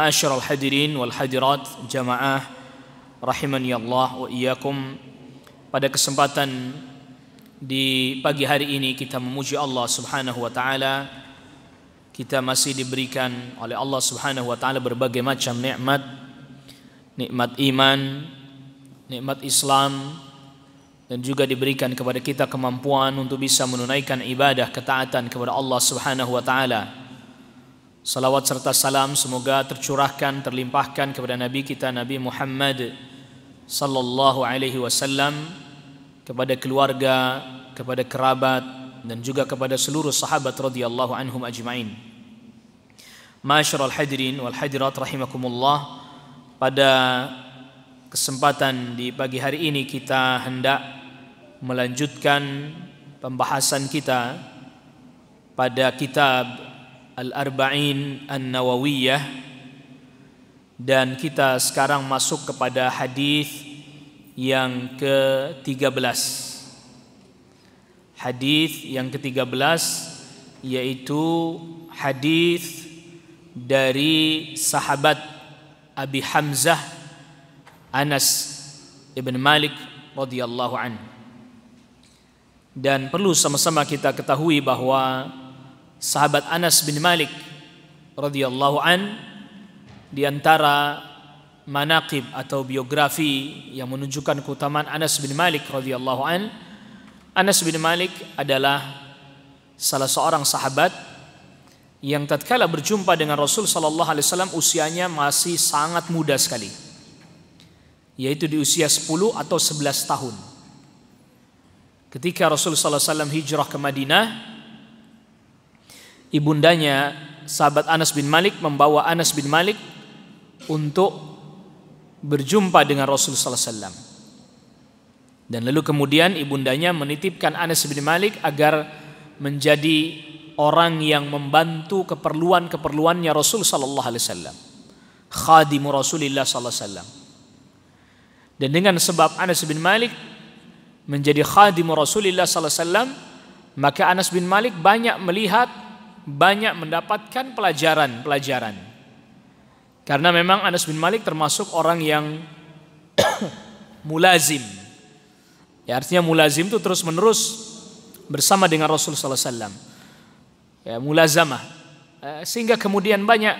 al hadirin wal hadirat jamaah rahimani ya Allah wa iyakum Pada kesempatan di pagi hari ini kita memuji Allah Subhanahu wa taala. Kita masih diberikan oleh Allah Subhanahu wa taala berbagai macam nikmat. Nikmat iman, nikmat Islam dan juga diberikan kepada kita kemampuan untuk bisa menunaikan ibadah ketaatan kepada Allah Subhanahu wa taala Salawat serta salam semoga tercurahkan, terlimpahkan kepada Nabi kita Nabi Muhammad sallallahu alaihi wasallam kepada keluarga, kepada kerabat dan juga kepada seluruh sahabat radhiyallahu anhum ajma'in. Masyarul hadirin wal hadirat rahimakumullah pada kesempatan di pagi hari ini kita hendak melanjutkan pembahasan kita pada kitab Al-Arba'in An-Nawawiyah dan kita sekarang masuk kepada hadis yang ke-13. Hadis yang ke-13 yaitu hadis dari sahabat Abi Hamzah Anas ibn Malik radhiyallahu an. Dan perlu sama-sama kita ketahui bahawa sahabat Anas bin Malik radhiyallahu an di antara manaqib atau biografi yang menunjukkan keutamaan Anas bin Malik radhiyallahu an Anas bin Malik adalah salah seorang sahabat yang tatkala berjumpa dengan Rasul sallallahu alaihi wasallam usianya masih sangat muda sekali yaitu di usia 10 atau 11 tahun ketika Rasul sallallahu alaihi wasallam hijrah ke Madinah ibundanya sahabat Anas bin Malik membawa Anas bin Malik untuk berjumpa dengan Rasul sallallahu alaihi wasallam. Dan lalu kemudian ibundanya menitipkan Anas bin Malik agar menjadi orang yang membantu keperluan-keperluannya Rasul sallallahu alaihi wasallam. Khadimu Rasulillah sallallahu alaihi wasallam. Dan dengan sebab Anas bin Malik menjadi khadimu Rasulillah sallallahu alaihi wasallam, maka Anas bin Malik banyak melihat banyak mendapatkan pelajaran-pelajaran. Karena memang Anas bin Malik termasuk orang yang mulazim. Ya artinya mulazim itu terus-menerus bersama dengan Rasul sallallahu alaihi wasallam. Ya mulazamah. Eh, sehingga kemudian banyak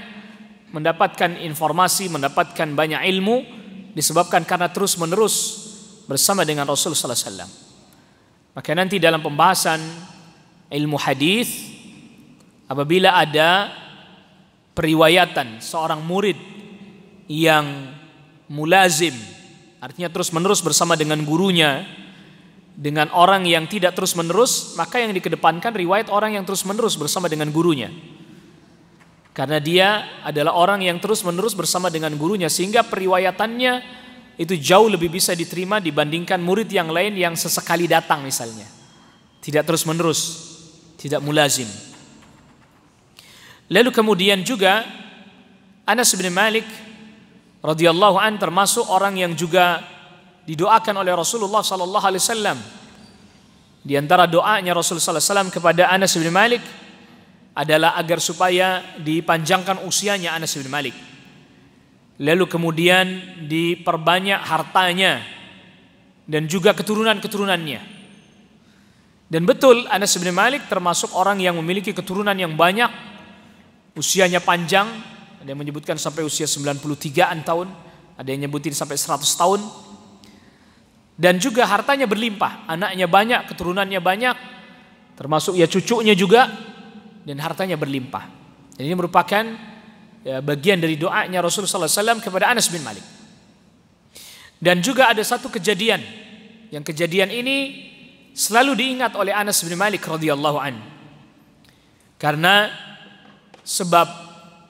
mendapatkan informasi, mendapatkan banyak ilmu disebabkan karena terus-menerus bersama dengan Rasul sallallahu alaihi wasallam. Maka nanti dalam pembahasan ilmu hadis Apabila ada periwayatan seorang murid yang mulazim, artinya terus-menerus bersama dengan gurunya, dengan orang yang tidak terus-menerus, maka yang dikedepankan riwayat orang yang terus-menerus bersama dengan gurunya. Karena dia adalah orang yang terus-menerus bersama dengan gurunya sehingga periwayatannya itu jauh lebih bisa diterima dibandingkan murid yang lain yang sesekali datang misalnya. Tidak terus-menerus, tidak mulazim. Lalu kemudian juga Anas bin Malik radhiyallahu an termasuk orang yang juga didoakan oleh Rasulullah sallallahu alaihi wasallam. Di antara doanya Rasul sallallahu alaihi kepada Anas bin Malik adalah agar supaya dipanjangkan usianya Anas bin Malik. Lalu kemudian diperbanyak hartanya dan juga keturunan-keturunannya. Dan betul Anas bin Malik termasuk orang yang memiliki keturunan yang banyak usianya panjang, ada yang menyebutkan sampai usia 93-an tahun, ada yang nyebutin sampai 100 tahun. Dan juga hartanya berlimpah, anaknya banyak, keturunannya banyak, termasuk ya cucunya juga dan hartanya berlimpah. Dan ini merupakan ya, bagian dari doanya Rasulullah SAW kepada Anas bin Malik. Dan juga ada satu kejadian yang kejadian ini selalu diingat oleh Anas bin Malik radhiyallahu an. Karena Sebab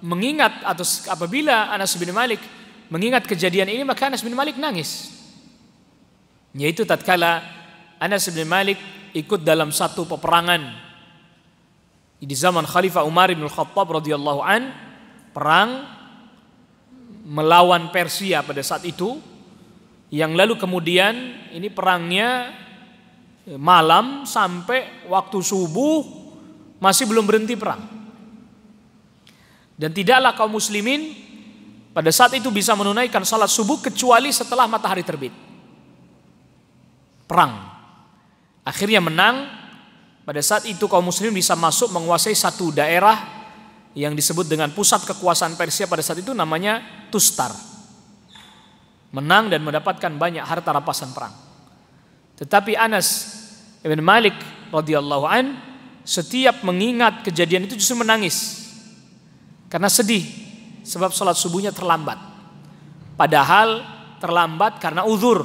mengingat atau apabila Anas bin Malik mengingat kejadian ini maka Anas bin Malik nangis. Yaitu tatkala Anas bin Malik ikut dalam satu peperangan di zaman Khalifah Umar bin Khattab radhiyallahu an perang melawan Persia pada saat itu yang lalu kemudian ini perangnya eh, malam sampai waktu subuh masih belum berhenti perang. Dan tidaklah kaum muslimin pada saat itu bisa menunaikan salat subuh kecuali setelah matahari terbit. Perang. Akhirnya menang. Pada saat itu kaum muslimin bisa masuk menguasai satu daerah yang disebut dengan pusat kekuasaan Persia pada saat itu namanya Tustar. Menang dan mendapatkan banyak harta rampasan perang. Tetapi Anas Ibn Malik radhiyallahu an setiap mengingat kejadian itu justru menangis karena sedih sebab sholat subuhnya terlambat. Padahal terlambat karena uzur.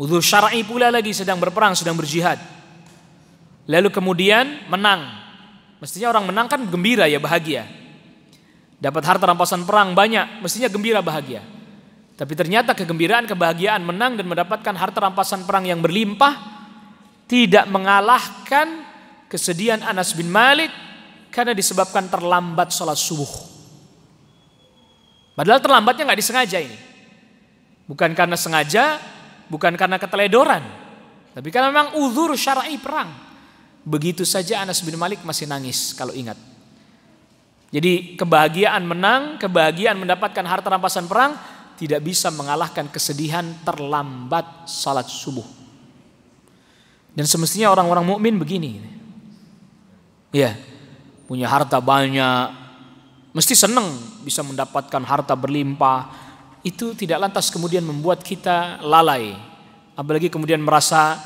Uzur syar'i pula lagi sedang berperang, sedang berjihad. Lalu kemudian menang. Mestinya orang menang kan gembira ya, bahagia. Dapat harta rampasan perang banyak, mestinya gembira bahagia. Tapi ternyata kegembiraan, kebahagiaan menang dan mendapatkan harta rampasan perang yang berlimpah tidak mengalahkan kesedihan Anas bin Malik karena disebabkan terlambat sholat subuh. Padahal terlambatnya nggak disengaja ini. Bukan karena sengaja, bukan karena keteledoran. Tapi karena memang uzur syar'i perang. Begitu saja Anas bin Malik masih nangis kalau ingat. Jadi kebahagiaan menang, kebahagiaan mendapatkan harta rampasan perang tidak bisa mengalahkan kesedihan terlambat salat subuh. Dan semestinya orang-orang mukmin begini. Ya, punya harta banyak, mesti senang bisa mendapatkan harta berlimpah. Itu tidak lantas kemudian membuat kita lalai, apalagi kemudian merasa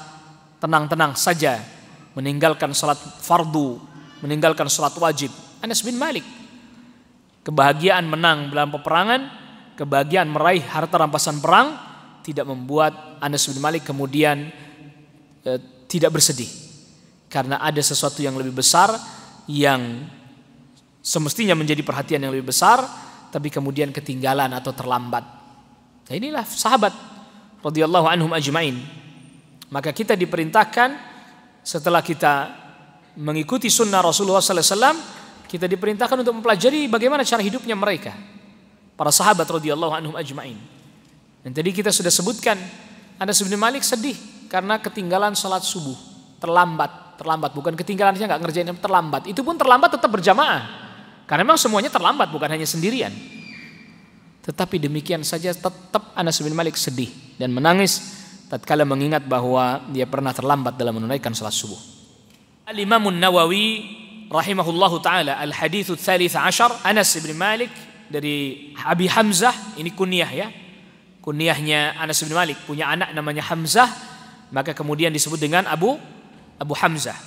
tenang-tenang saja meninggalkan salat fardu, meninggalkan salat wajib. Anas bin Malik kebahagiaan menang dalam peperangan, kebahagiaan meraih harta rampasan perang tidak membuat Anas bin Malik kemudian eh, tidak bersedih karena ada sesuatu yang lebih besar yang semestinya menjadi perhatian yang lebih besar tapi kemudian ketinggalan atau terlambat. Nah inilah sahabat radhiyallahu anhum ajmain. Maka kita diperintahkan setelah kita mengikuti sunnah Rasulullah SAW, kita diperintahkan untuk mempelajari bagaimana cara hidupnya mereka, para sahabat radhiyallahu anhum ajmain. Dan tadi kita sudah sebutkan, anda sebenarnya Malik sedih karena ketinggalan salat subuh, terlambat terlambat bukan ketinggalannya nggak ngerjain terlambat. Itu pun terlambat tetap berjamaah. Karena memang semuanya terlambat bukan hanya sendirian. Tetapi demikian saja tetap Anas bin Malik sedih dan menangis tatkala mengingat bahwa dia pernah terlambat dalam menunaikan salat subuh. Al-Imam Nawawi rahimahullahu taala al-hadits tsalits ashar Anas bin Malik dari Abi Hamzah ini kunyah ya. Kunyahnya Anas bin Malik punya anak namanya Hamzah maka kemudian disebut dengan Abu Abu Hamzah.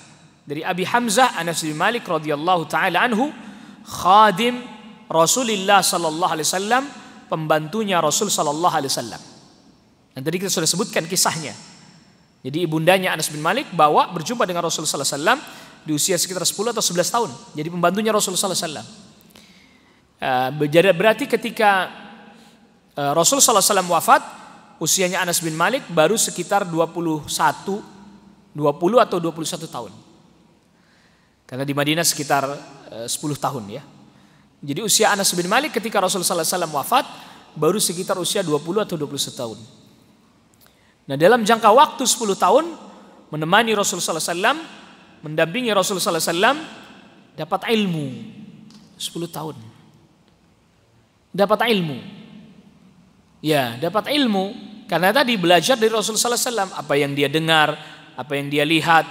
Dari Abi Hamzah Anas bin Malik radhiyallahu taala anhu khadim Rasulullah sallallahu alaihi wasallam, pembantunya Rasul sallallahu alaihi wasallam. Dan tadi kita sudah sebutkan kisahnya. Jadi ibundanya Anas bin Malik bawa berjumpa dengan Rasul sallallahu alaihi wasallam di usia sekitar 10 atau 11 tahun. Jadi pembantunya Rasul sallallahu alaihi wasallam. Eh, berarti ketika eh, Rasul sallallahu alaihi wasallam wafat, usianya Anas bin Malik baru sekitar 21 20 atau 21 tahun. Karena di Madinah sekitar 10 eh, tahun ya. Jadi usia Anas bin Malik ketika Rasulullah SAW wafat baru sekitar usia 20 atau 21 tahun. Nah dalam jangka waktu 10 tahun menemani Rasulullah SAW, mendampingi Rasulullah SAW dapat ilmu 10 tahun. Dapat ilmu. Ya, dapat ilmu karena tadi belajar dari Rasulullah SAW apa yang dia dengar, apa yang dia lihat,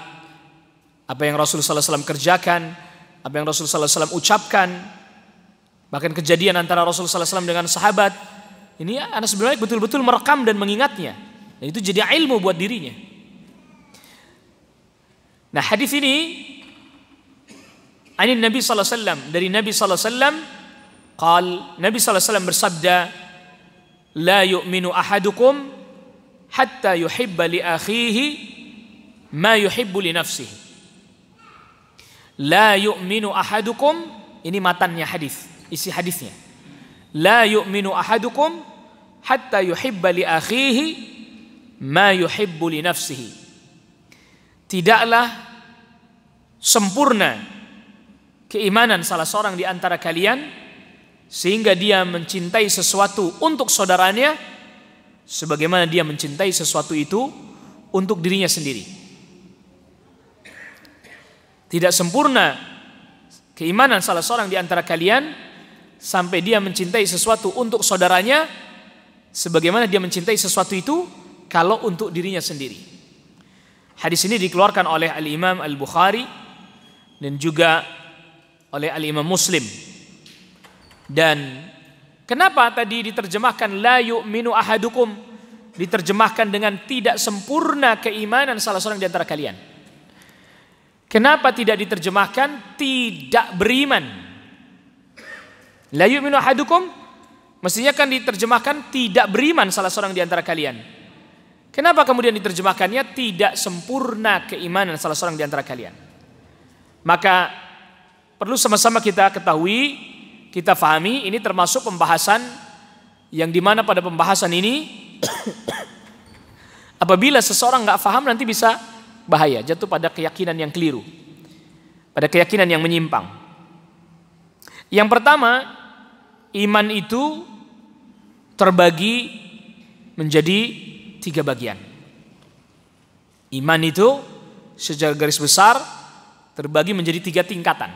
apa yang Rasul Wasallam kerjakan, apa yang Rasul Wasallam ucapkan, bahkan kejadian antara Rasul Wasallam dengan sahabat, ini Anas sebenarnya betul-betul merekam dan mengingatnya. Dan itu jadi ilmu buat dirinya. Nah hadis ini Anin Nabi sallallahu alaihi wasallam dari Nabi sallallahu alaihi wasallam qal Nabi sallallahu alaihi wasallam bersabda la yu'minu ahadukum hatta yuhibba li akhihi ma yuhibbu li nafsihi. La yu'minu ahadukum ini matannya hadis, isi hadisnya. La yu'minu ahadukum hatta yuhibba li akhihi ma yuhibbu li nafsihi. Tidaklah sempurna keimanan salah seorang di antara kalian sehingga dia mencintai sesuatu untuk saudaranya sebagaimana dia mencintai sesuatu itu untuk dirinya sendiri tidak sempurna keimanan salah seorang di antara kalian sampai dia mencintai sesuatu untuk saudaranya sebagaimana dia mencintai sesuatu itu kalau untuk dirinya sendiri. Hadis ini dikeluarkan oleh Al-Imam Al-Bukhari dan juga oleh Al-Imam Muslim. Dan kenapa tadi diterjemahkan la yu'minu ahadukum diterjemahkan dengan tidak sempurna keimanan salah seorang di antara kalian? Kenapa tidak diterjemahkan tidak beriman? La yu'minu ahadukum mestinya kan diterjemahkan tidak beriman salah seorang di antara kalian. Kenapa kemudian diterjemahkannya tidak sempurna keimanan salah seorang di antara kalian? Maka perlu sama-sama kita ketahui, kita fahami ini termasuk pembahasan yang dimana pada pembahasan ini apabila seseorang nggak faham nanti bisa bahaya, jatuh pada keyakinan yang keliru. Pada keyakinan yang menyimpang. Yang pertama, iman itu terbagi menjadi tiga bagian. Iman itu secara garis besar terbagi menjadi tiga tingkatan.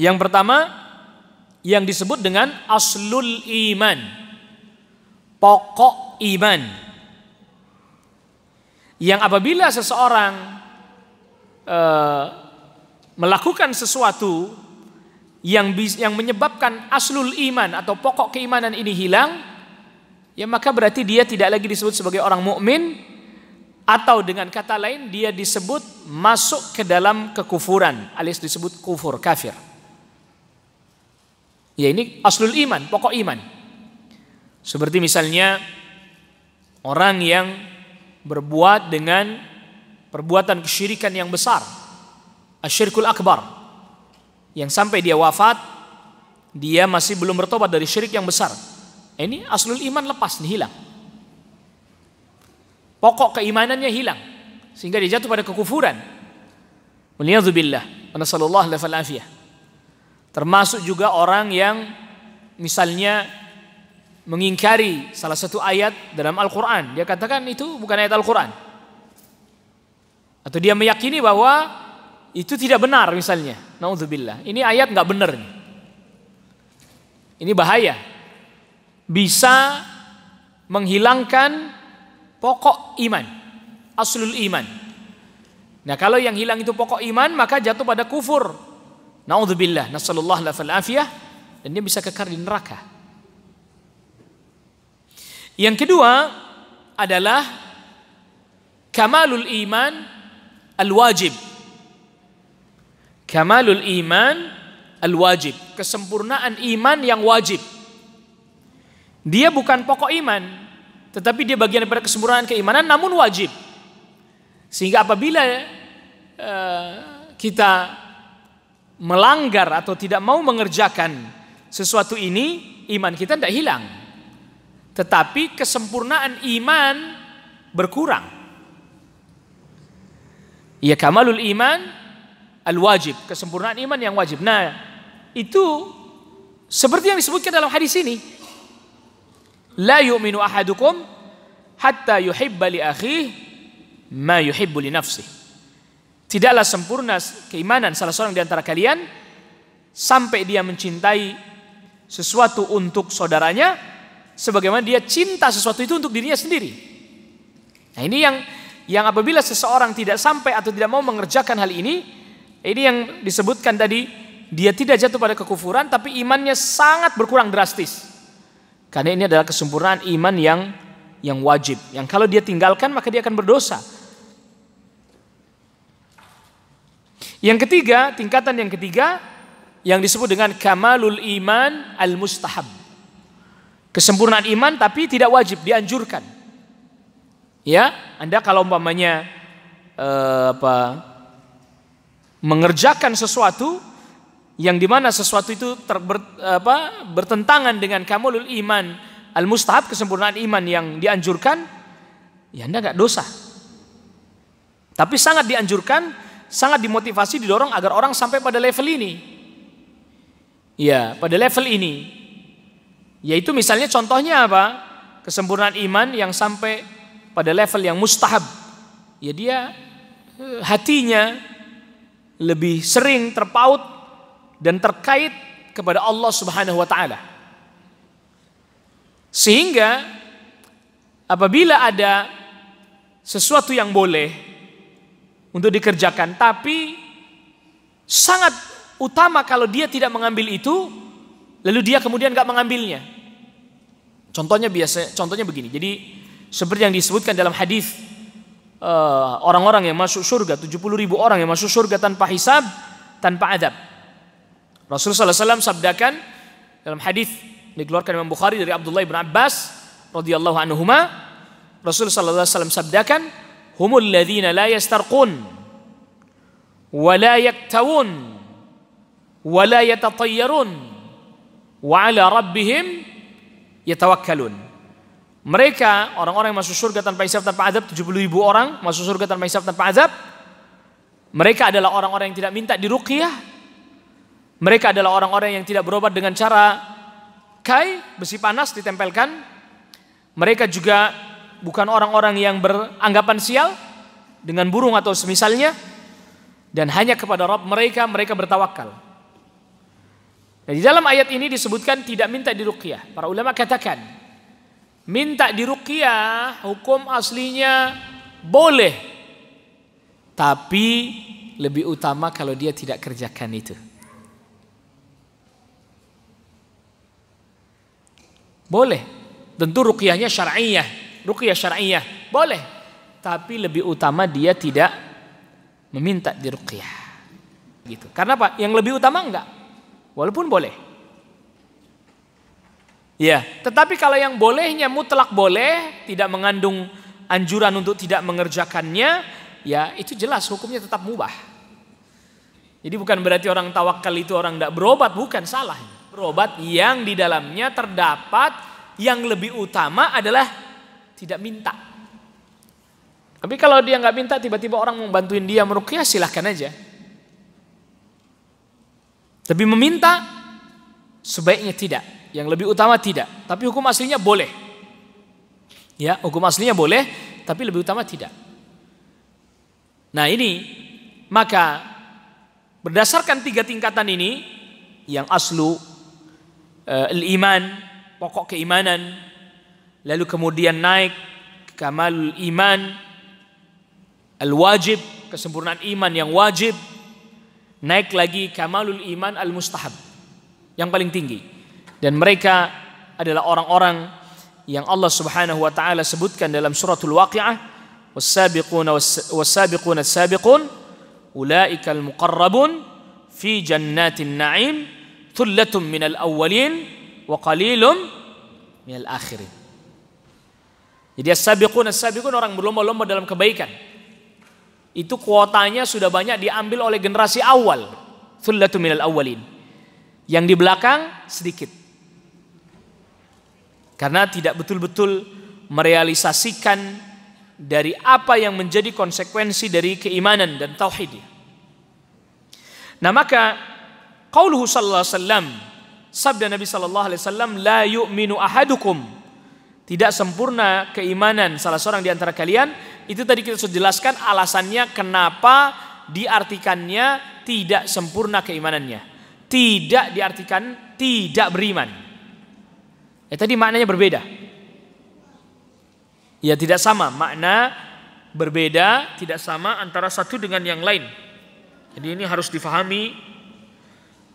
Yang pertama, yang disebut dengan aslul iman. Pokok iman yang apabila seseorang e, melakukan sesuatu yang yang menyebabkan aslul iman atau pokok keimanan ini hilang, ya maka berarti dia tidak lagi disebut sebagai orang mukmin atau dengan kata lain dia disebut masuk ke dalam kekufuran alias disebut kufur kafir. Ya ini aslul iman, pokok iman. Seperti misalnya orang yang berbuat dengan perbuatan kesyirikan yang besar. Asyirkul akbar. Yang sampai dia wafat, dia masih belum bertobat dari syirik yang besar. Ini aslul iman lepas, nih, hilang. Pokok keimanannya hilang. Sehingga dia jatuh pada kekufuran. Waliyadzubillah. Wa Termasuk juga orang yang misalnya mengingkari salah satu ayat dalam Al-Quran. Dia katakan itu bukan ayat Al-Quran. Atau dia meyakini bahwa itu tidak benar misalnya. Na'udzubillah. Ini ayat nggak benar. Ini bahaya. Bisa menghilangkan pokok iman. Aslul iman. Nah kalau yang hilang itu pokok iman maka jatuh pada kufur. Na'udzubillah. Nasallallahu lafal Dan dia bisa kekar di neraka. Yang kedua adalah kamalul iman al-wajib. Kamalul iman al-wajib, kesempurnaan iman yang wajib. Dia bukan pokok iman, tetapi dia bagian daripada kesempurnaan keimanan namun wajib. Sehingga apabila uh, kita melanggar atau tidak mau mengerjakan sesuatu ini, iman kita tidak hilang. Tetapi kesempurnaan iman berkurang. Ya kamalul iman al-wajib, kesempurnaan iman yang wajib. Nah, itu seperti yang disebutkan dalam hadis ini. La yu'minu ahadukum hatta yuhibba li akhihi ma yuhibbu li Tidaklah sempurna keimanan salah seorang di antara kalian sampai dia mencintai sesuatu untuk saudaranya sebagaimana dia cinta sesuatu itu untuk dirinya sendiri. Nah, ini yang yang apabila seseorang tidak sampai atau tidak mau mengerjakan hal ini, ini yang disebutkan tadi dia tidak jatuh pada kekufuran tapi imannya sangat berkurang drastis. Karena ini adalah kesempurnaan iman yang yang wajib, yang kalau dia tinggalkan maka dia akan berdosa. Yang ketiga, tingkatan yang ketiga yang disebut dengan kamalul iman al-mustahab Kesempurnaan iman tapi tidak wajib dianjurkan. Ya, Anda kalau umpamanya eh, apa mengerjakan sesuatu yang dimana sesuatu itu ter, ber, apa, bertentangan dengan kamulul iman al mustahab kesempurnaan iman yang dianjurkan ya anda nggak dosa tapi sangat dianjurkan sangat dimotivasi didorong agar orang sampai pada level ini ya pada level ini yaitu misalnya contohnya apa? Kesempurnaan iman yang sampai pada level yang mustahab. Ya dia eh, hatinya lebih sering terpaut dan terkait kepada Allah Subhanahu wa taala. Sehingga apabila ada sesuatu yang boleh untuk dikerjakan tapi sangat utama kalau dia tidak mengambil itu lalu dia kemudian nggak mengambilnya Contohnya biasa, contohnya begini. Jadi seperti yang disebutkan dalam hadis eh, orang-orang yang masuk surga 70 ribu orang yang masuk surga tanpa hisab, tanpa adab. Rasulullah SAW sabdakan dalam hadis dikeluarkan Imam Bukhari dari Abdullah bin Abbas radhiyallahu Ma? Rasulullah SAW sabdakan humul ladzina la yastarqun wa la yaktawun wa la yatatayyarun wa ala rabbihim yatawakkalun. Mereka orang-orang yang masuk surga tanpa hisab tanpa azab 70 ribu orang masuk surga tanpa hisab tanpa azab. Mereka adalah orang-orang yang tidak minta diruqyah. Mereka adalah orang-orang yang tidak berobat dengan cara kai besi panas ditempelkan. Mereka juga bukan orang-orang yang beranggapan sial dengan burung atau semisalnya dan hanya kepada Rob mereka mereka bertawakal. Nah, di dalam ayat ini disebutkan tidak minta diruqyah. Para ulama katakan, minta diruqyah hukum aslinya boleh. Tapi lebih utama kalau dia tidak kerjakan itu. Boleh. Tentu ruqyahnya syar'iyah, ruqyah syar'iyah. Boleh. Tapi lebih utama dia tidak meminta diruqyah. Gitu. Karena apa? Yang lebih utama enggak? Walaupun boleh. Ya, tetapi kalau yang bolehnya mutlak boleh, tidak mengandung anjuran untuk tidak mengerjakannya, ya itu jelas hukumnya tetap mubah. Jadi bukan berarti orang tawakal itu orang tidak berobat, bukan salah. Berobat yang di dalamnya terdapat yang lebih utama adalah tidak minta. Tapi kalau dia nggak minta, tiba-tiba orang mau dia merukyah, silahkan aja. Tapi meminta sebaiknya tidak. Yang lebih utama tidak. Tapi hukum aslinya boleh. Ya, hukum aslinya boleh, tapi lebih utama tidak. Nah, ini maka berdasarkan tiga tingkatan ini yang aslu e, eh, iman pokok keimanan, lalu kemudian naik kamalul iman al-wajib, kesempurnaan iman yang wajib naik lagi kamalul iman al-mustahab yang paling tinggi dan mereka adalah orang-orang yang Allah Subhanahu wa taala sebutkan dalam suratul waqiah was-sabiquna was-sabiquna sabiqun ulaikal muqarrabun fi jannatin na'im thullatum minal awwalin wa qalilum minal akhirin jadi as-sabiquna as-sabiqun orang berlomba-lomba dalam kebaikan itu kuotanya sudah banyak diambil oleh generasi awal. Thullatu minal awalin. Yang di belakang sedikit. Karena tidak betul-betul merealisasikan dari apa yang menjadi konsekuensi dari keimanan dan tauhid. Nah maka qauluhu sallallahu alaihi wasallam sabda Nabi sallallahu alaihi wasallam la yu'minu ahadukum tidak sempurna keimanan salah seorang di antara kalian itu tadi kita sudah jelaskan alasannya kenapa diartikannya tidak sempurna keimanannya. Tidak diartikan tidak beriman. Ya tadi maknanya berbeda. Ya tidak sama, makna berbeda, tidak sama antara satu dengan yang lain. Jadi ini harus difahami,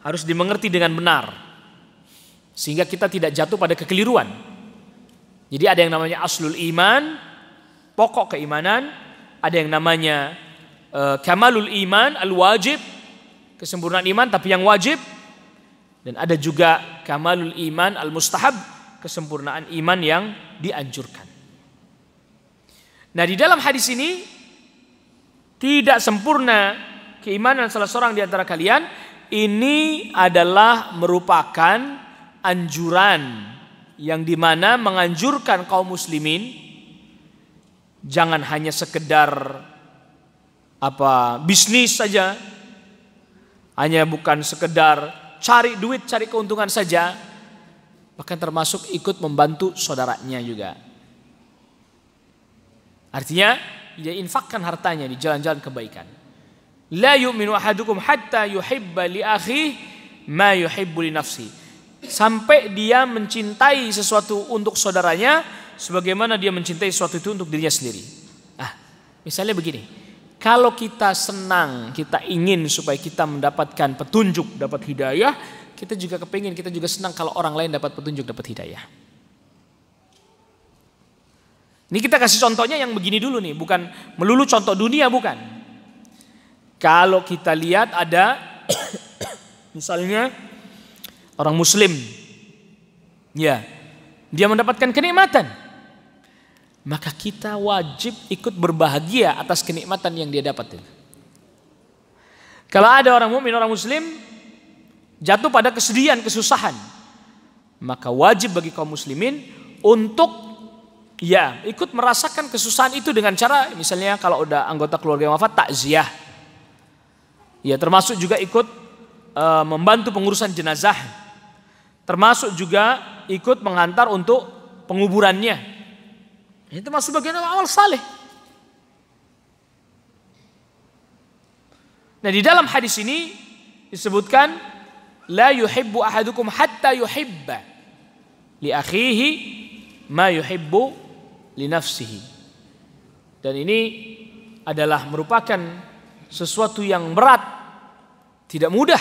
harus dimengerti dengan benar. Sehingga kita tidak jatuh pada kekeliruan. Jadi ada yang namanya aslul iman, pokok keimanan, ada yang namanya uh, kamalul iman al-wajib, kesempurnaan iman tapi yang wajib dan ada juga kamalul iman al-mustahab, kesempurnaan iman yang dianjurkan. Nah, di dalam hadis ini tidak sempurna keimanan salah seorang di antara kalian ini adalah merupakan anjuran yang dimana menganjurkan kaum muslimin Jangan hanya sekedar apa bisnis saja. Hanya bukan sekedar cari duit, cari keuntungan saja. Bahkan termasuk ikut membantu saudaranya juga. Artinya dia infakkan hartanya di jalan-jalan kebaikan. La yu'minu ahadukum hatta yuhibba li akhi ma yuhibbu li nafsi. Sampai dia mencintai sesuatu untuk saudaranya sebagaimana dia mencintai sesuatu itu untuk dirinya sendiri. Ah, misalnya begini. Kalau kita senang, kita ingin supaya kita mendapatkan petunjuk, dapat hidayah, kita juga kepingin, kita juga senang kalau orang lain dapat petunjuk, dapat hidayah. Ini kita kasih contohnya yang begini dulu nih, bukan melulu contoh dunia bukan. Kalau kita lihat ada misalnya orang muslim ya, dia mendapatkan kenikmatan maka kita wajib ikut berbahagia atas kenikmatan yang dia dapat. Kalau ada orang mukmin, orang muslim jatuh pada kesedihan, kesusahan, maka wajib bagi kaum muslimin untuk ya ikut merasakan kesusahan itu dengan cara misalnya kalau udah anggota keluarga yang wafat takziah. Ya termasuk juga ikut uh, membantu pengurusan jenazah. Termasuk juga ikut mengantar untuk penguburannya ini termasuk bagian amal saleh. Nah di dalam hadis ini disebutkan la yuhibbu ahadukum hatta yuhibba li akhihi ma yuhibbu li nafsihi. Dan ini adalah merupakan sesuatu yang berat, tidak mudah.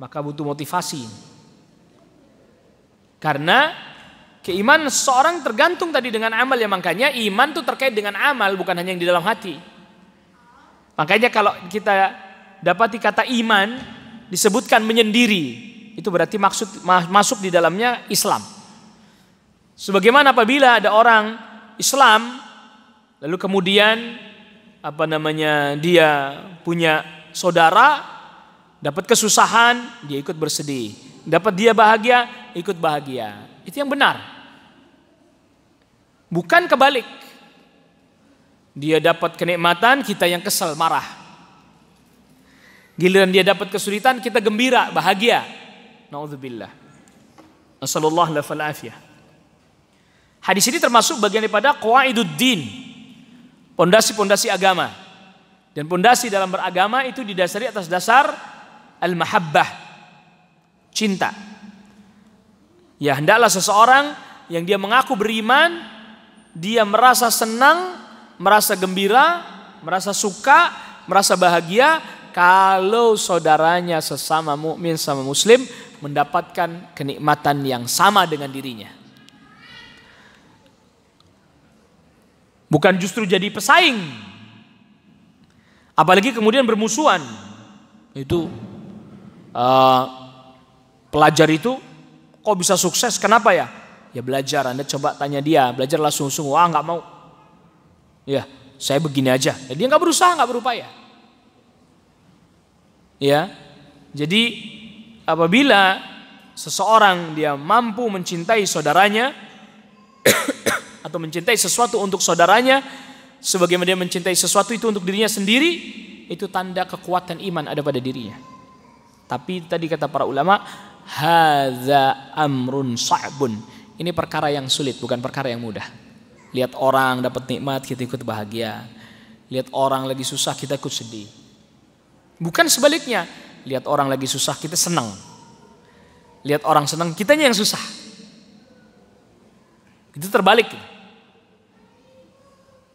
Maka butuh motivasi. Karena Keimanan seseorang tergantung tadi dengan amal ya makanya iman itu terkait dengan amal bukan hanya yang di dalam hati. Makanya kalau kita dapati kata iman disebutkan menyendiri itu berarti maksud masuk di dalamnya Islam. Sebagaimana apabila ada orang Islam lalu kemudian apa namanya dia punya saudara dapat kesusahan dia ikut bersedih, dapat dia bahagia ikut bahagia. Itu yang benar. Bukan kebalik. Dia dapat kenikmatan, kita yang kesel, marah. Giliran dia dapat kesulitan, kita gembira, bahagia. Nauzubillah. Assalullah lafal afiyah. Hadis ini termasuk bagian daripada din, Pondasi-pondasi agama. Dan pondasi dalam beragama itu didasari atas dasar al-mahabbah. Cinta. Ya hendaklah seseorang yang dia mengaku beriman dia merasa senang, merasa gembira, merasa suka, merasa bahagia kalau saudaranya sesama mukmin sama muslim mendapatkan kenikmatan yang sama dengan dirinya. Bukan justru jadi pesaing. Apalagi kemudian bermusuhan. Itu uh, pelajar itu kok bisa sukses? Kenapa ya? Ya belajar, Anda coba tanya dia, belajarlah sungguh-sungguh, ah nggak mau. Ya, saya begini aja. Ya, dia nggak berusaha, nggak berupaya. Ya, jadi apabila seseorang dia mampu mencintai saudaranya atau mencintai sesuatu untuk saudaranya, sebagaimana dia mencintai sesuatu itu untuk dirinya sendiri, itu tanda kekuatan iman ada pada dirinya. Tapi tadi kata para ulama, hadza amrun sa'bun. Ini perkara yang sulit, bukan perkara yang mudah. Lihat orang dapat nikmat, kita ikut bahagia. Lihat orang lagi susah, kita ikut sedih. Bukan sebaliknya, lihat orang lagi susah, kita senang. Lihat orang senang, kitanya yang susah. Itu terbalik.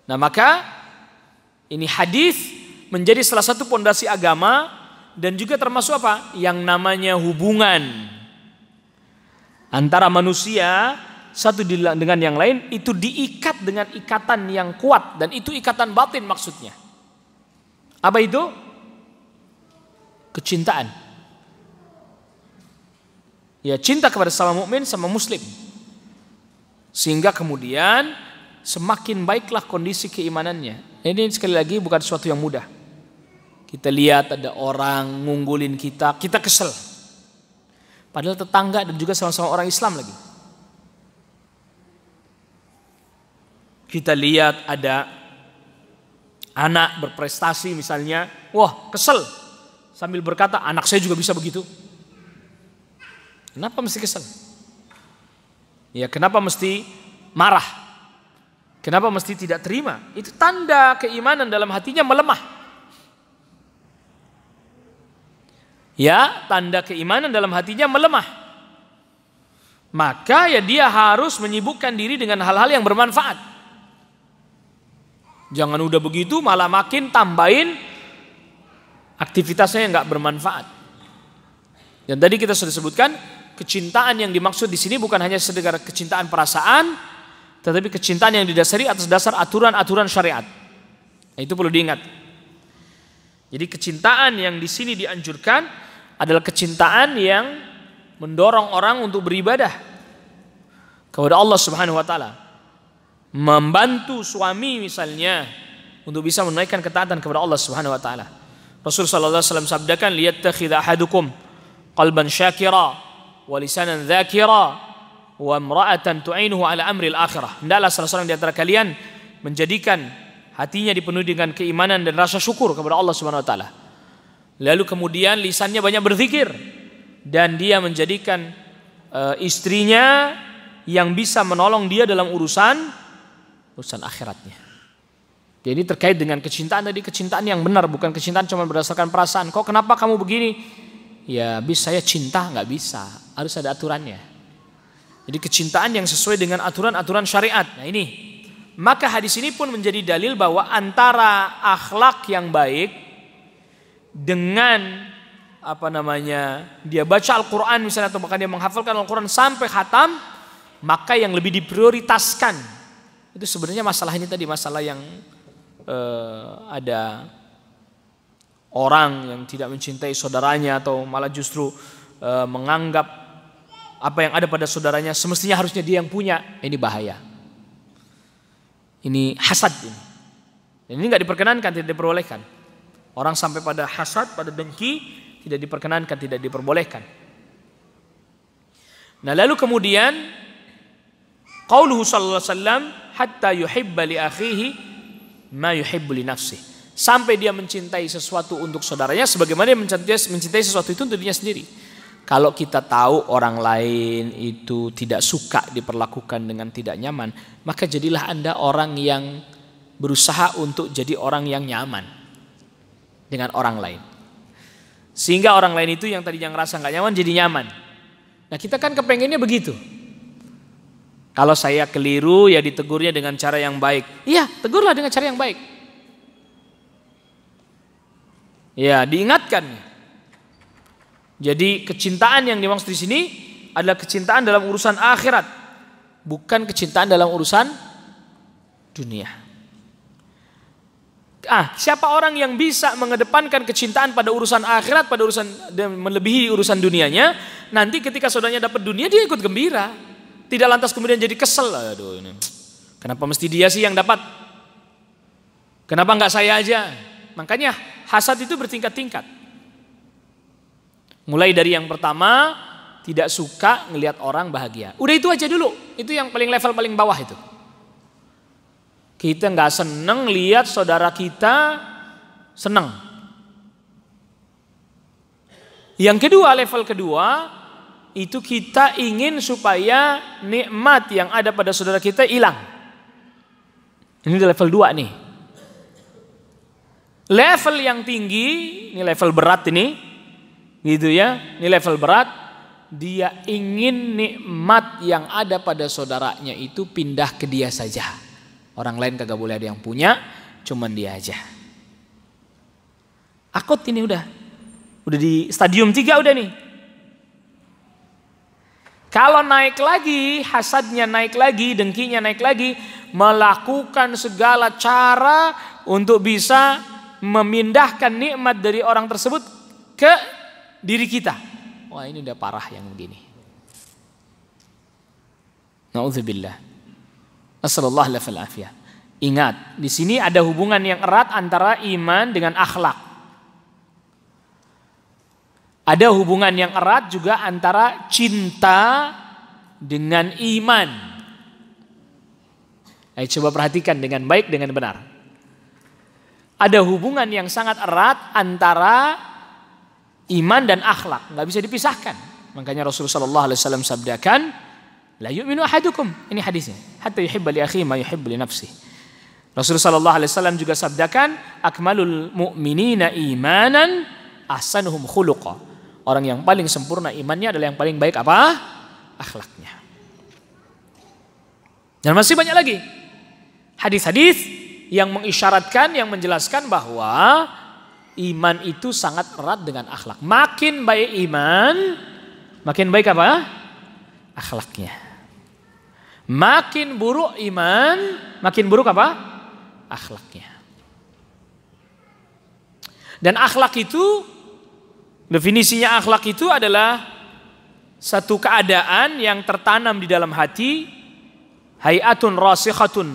Nah, maka ini hadis menjadi salah satu pondasi agama dan juga termasuk apa? Yang namanya hubungan antara manusia satu dengan yang lain itu diikat dengan ikatan yang kuat dan itu ikatan batin maksudnya. Apa itu? Kecintaan. Ya, cinta kepada sama mukmin sama muslim. Sehingga kemudian semakin baiklah kondisi keimanannya. Ini sekali lagi bukan sesuatu yang mudah. Kita lihat ada orang ngunggulin kita, kita kesel. Padahal tetangga dan juga sama-sama orang Islam lagi. Kita lihat ada anak berprestasi misalnya, wah kesel. Sambil berkata, anak saya juga bisa begitu. Kenapa mesti kesel? Ya kenapa mesti marah? Kenapa mesti tidak terima? Itu tanda keimanan dalam hatinya melemah. ya tanda keimanan dalam hatinya melemah. Maka ya dia harus menyibukkan diri dengan hal-hal yang bermanfaat. Jangan udah begitu malah makin tambahin aktivitasnya yang nggak bermanfaat. Dan tadi kita sudah sebutkan kecintaan yang dimaksud di sini bukan hanya sekedar kecintaan perasaan, tetapi kecintaan yang didasari atas dasar aturan-aturan syariat. Nah, itu perlu diingat. Jadi kecintaan yang di sini dianjurkan adalah kecintaan yang mendorong orang untuk beribadah kepada Allah Subhanahu wa taala. Membantu suami misalnya untuk bisa menaikkan ketaatan kepada Allah Subhanahu wa taala. Rasul sallallahu alaihi wasallam sabdakan liyattakhidha ahadukum qalban syakira wa lisanan dzakira wa imra'atan tu'inuhu ala amril akhirah. Hendaklah salah seorang di antara kalian menjadikan hatinya dipenuhi dengan keimanan dan rasa syukur kepada Allah Subhanahu wa taala Lalu kemudian lisannya banyak berzikir dan dia menjadikan e, istrinya yang bisa menolong dia dalam urusan urusan akhiratnya. Jadi ya, terkait dengan kecintaan tadi kecintaan yang benar bukan kecintaan cuma berdasarkan perasaan. Kok kenapa kamu begini? Ya bisa saya cinta nggak bisa harus ada aturannya. Jadi kecintaan yang sesuai dengan aturan-aturan syariat. Nah ini maka hadis ini pun menjadi dalil bahwa antara akhlak yang baik dengan apa namanya dia baca Al-Quran misalnya atau bahkan dia menghafalkan Al-Quran sampai khatam maka yang lebih diprioritaskan itu sebenarnya masalah ini tadi masalah yang eh, ada orang yang tidak mencintai saudaranya atau malah justru eh, menganggap apa yang ada pada saudaranya semestinya harusnya dia yang punya ini bahaya ini hasad ini dan ini nggak diperkenankan tidak diperbolehkan Orang sampai pada hasad, pada dengki, tidak diperkenankan, tidak diperbolehkan. Nah lalu kemudian, Qauluhu sallallahu alaihi wasallam, hatta yuhibba li akhihi ma yuhibbu li nafsih. Sampai dia mencintai sesuatu untuk saudaranya, sebagaimana dia mencintai, mencintai sesuatu itu untuk dirinya sendiri. Kalau kita tahu orang lain itu tidak suka diperlakukan dengan tidak nyaman, maka jadilah Anda orang yang berusaha untuk jadi orang yang nyaman dengan orang lain. Sehingga orang lain itu yang tadi yang ngerasa nggak nyaman jadi nyaman. Nah kita kan kepengennya begitu. Kalau saya keliru ya ditegurnya dengan cara yang baik. Iya tegurlah dengan cara yang baik. Ya diingatkan. Jadi kecintaan yang dimaksud di sini adalah kecintaan dalam urusan akhirat. Bukan kecintaan dalam urusan dunia ah siapa orang yang bisa mengedepankan kecintaan pada urusan akhirat pada urusan dan melebihi urusan dunianya nanti ketika saudaranya dapat dunia dia ikut gembira tidak lantas kemudian jadi kesel aduh ini kenapa mesti dia sih yang dapat kenapa nggak saya aja makanya hasad itu bertingkat-tingkat mulai dari yang pertama tidak suka ngelihat orang bahagia udah itu aja dulu itu yang paling level paling bawah itu kita nggak seneng lihat saudara kita seneng. Yang kedua, level kedua, itu kita ingin supaya nikmat yang ada pada saudara kita hilang. Ini level dua nih. Level yang tinggi, ini level berat ini. Gitu ya, ini level berat. Dia ingin nikmat yang ada pada saudaranya itu pindah ke dia saja. Orang lain kagak boleh ada yang punya, cuman dia aja. Akut ini udah. Udah di stadium tiga udah nih. Kalau naik lagi, hasadnya naik lagi, dengkinya naik lagi, melakukan segala cara untuk bisa memindahkan nikmat dari orang tersebut ke diri kita. Wah ini udah parah yang begini. Nauzubillah. Nasallallahu level afiyah. Ingat, di sini ada hubungan yang erat antara iman dengan akhlak. Ada hubungan yang erat juga antara cinta dengan iman. Ayo coba perhatikan dengan baik dengan benar. Ada hubungan yang sangat erat antara iman dan akhlak, nggak bisa dipisahkan. Makanya Rasulullah SAW sabdakan, La yu'minu ahadukum. Ini hadisnya. Hatta yuhibba li akhi ma yuhibbu li nafsi. Rasulullah sallallahu alaihi wasallam juga sabdakan akmalul mu'minina imanan ahsanuhum khuluqa. Orang yang paling sempurna imannya adalah yang paling baik apa? Akhlaknya. Dan masih banyak lagi hadis-hadis yang mengisyaratkan, yang menjelaskan bahwa iman itu sangat erat dengan akhlak. Makin baik iman, makin baik apa? Akhlaknya. Makin buruk iman, makin buruk apa? Akhlaknya. Dan akhlak itu, definisinya akhlak itu adalah satu keadaan yang tertanam di dalam hati, hayatun rasikhatun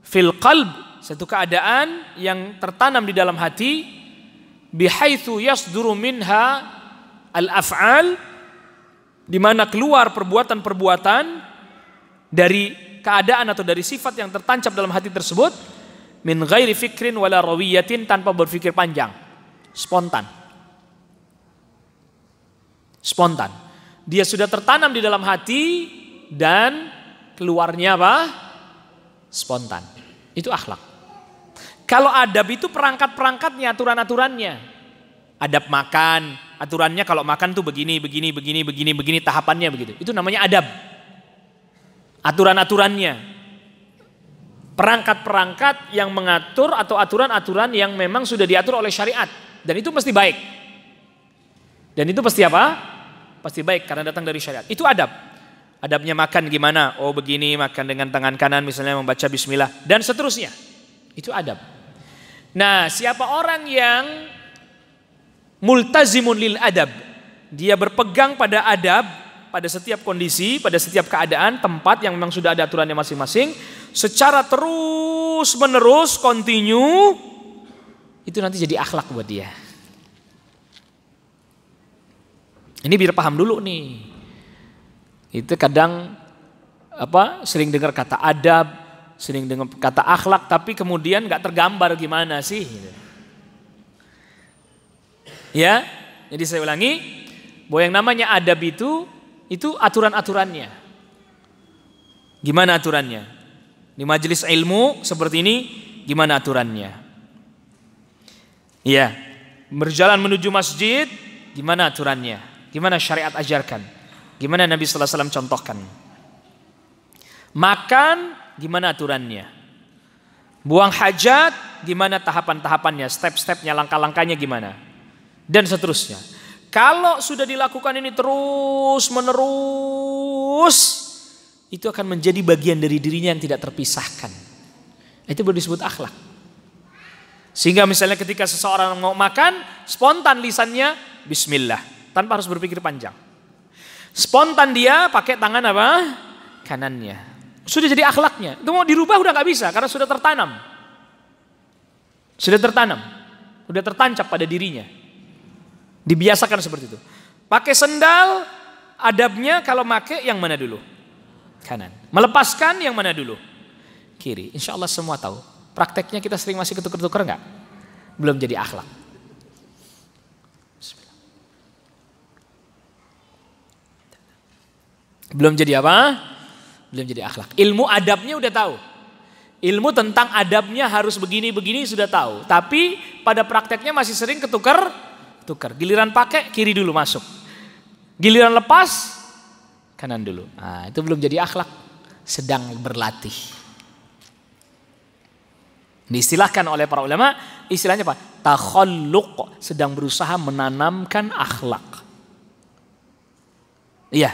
fil qalb, satu keadaan yang tertanam di dalam hati, bihaithu yasduru minha al-af'al, di mana keluar perbuatan-perbuatan dari keadaan atau dari sifat yang tertancap dalam hati tersebut min ghairi fikrin wala rawiyatin tanpa berpikir panjang spontan spontan dia sudah tertanam di dalam hati dan keluarnya apa spontan itu akhlak kalau adab itu perangkat-perangkatnya aturan-aturannya adab makan aturannya kalau makan tuh begini begini begini begini begini tahapannya begitu itu namanya adab aturan-aturannya. Perangkat-perangkat yang mengatur atau aturan-aturan yang memang sudah diatur oleh syariat. Dan itu mesti baik. Dan itu pasti apa? Pasti baik karena datang dari syariat. Itu adab. Adabnya makan gimana? Oh begini makan dengan tangan kanan misalnya membaca bismillah. Dan seterusnya. Itu adab. Nah siapa orang yang multazimun lil adab. Dia berpegang pada adab pada setiap kondisi, pada setiap keadaan, tempat yang memang sudah ada aturannya masing-masing, secara terus menerus, continue, itu nanti jadi akhlak buat dia. Ini biar paham dulu nih. Itu kadang apa sering dengar kata adab, sering dengar kata akhlak, tapi kemudian nggak tergambar gimana sih. Ya, jadi saya ulangi, bahwa yang namanya adab itu itu aturan-aturannya. Gimana aturannya? Di majelis ilmu seperti ini gimana aturannya? Iya. Berjalan menuju masjid gimana aturannya? Gimana syariat ajarkan? Gimana Nabi sallallahu alaihi wasallam contohkan? Makan gimana aturannya? Buang hajat gimana tahapan-tahapannya, step-stepnya, langkah-langkahnya gimana? Dan seterusnya. Kalau sudah dilakukan ini terus menerus, itu akan menjadi bagian dari dirinya yang tidak terpisahkan. Itu baru disebut akhlak. Sehingga misalnya ketika seseorang mau makan, spontan lisannya bismillah, tanpa harus berpikir panjang. Spontan dia pakai tangan apa? Kanannya. Sudah jadi akhlaknya. Itu mau dirubah udah gak bisa karena sudah tertanam. Sudah tertanam. Sudah tertancap pada dirinya. Dibiasakan seperti itu. Pakai sendal, adabnya kalau make yang mana dulu? Kanan. Melepaskan yang mana dulu? Kiri. Insya Allah semua tahu. Prakteknya kita sering masih ketuker-tuker enggak? Belum jadi akhlak. Belum jadi apa? Belum jadi akhlak. Ilmu adabnya udah tahu. Ilmu tentang adabnya harus begini-begini sudah tahu. Tapi pada prakteknya masih sering ketuker tukar. Giliran pakai kiri dulu masuk. Giliran lepas kanan dulu. Nah, itu belum jadi akhlak, sedang berlatih. Diistilahkan oleh para ulama, istilahnya apa? Takhalluq, sedang berusaha menanamkan akhlak. Iya.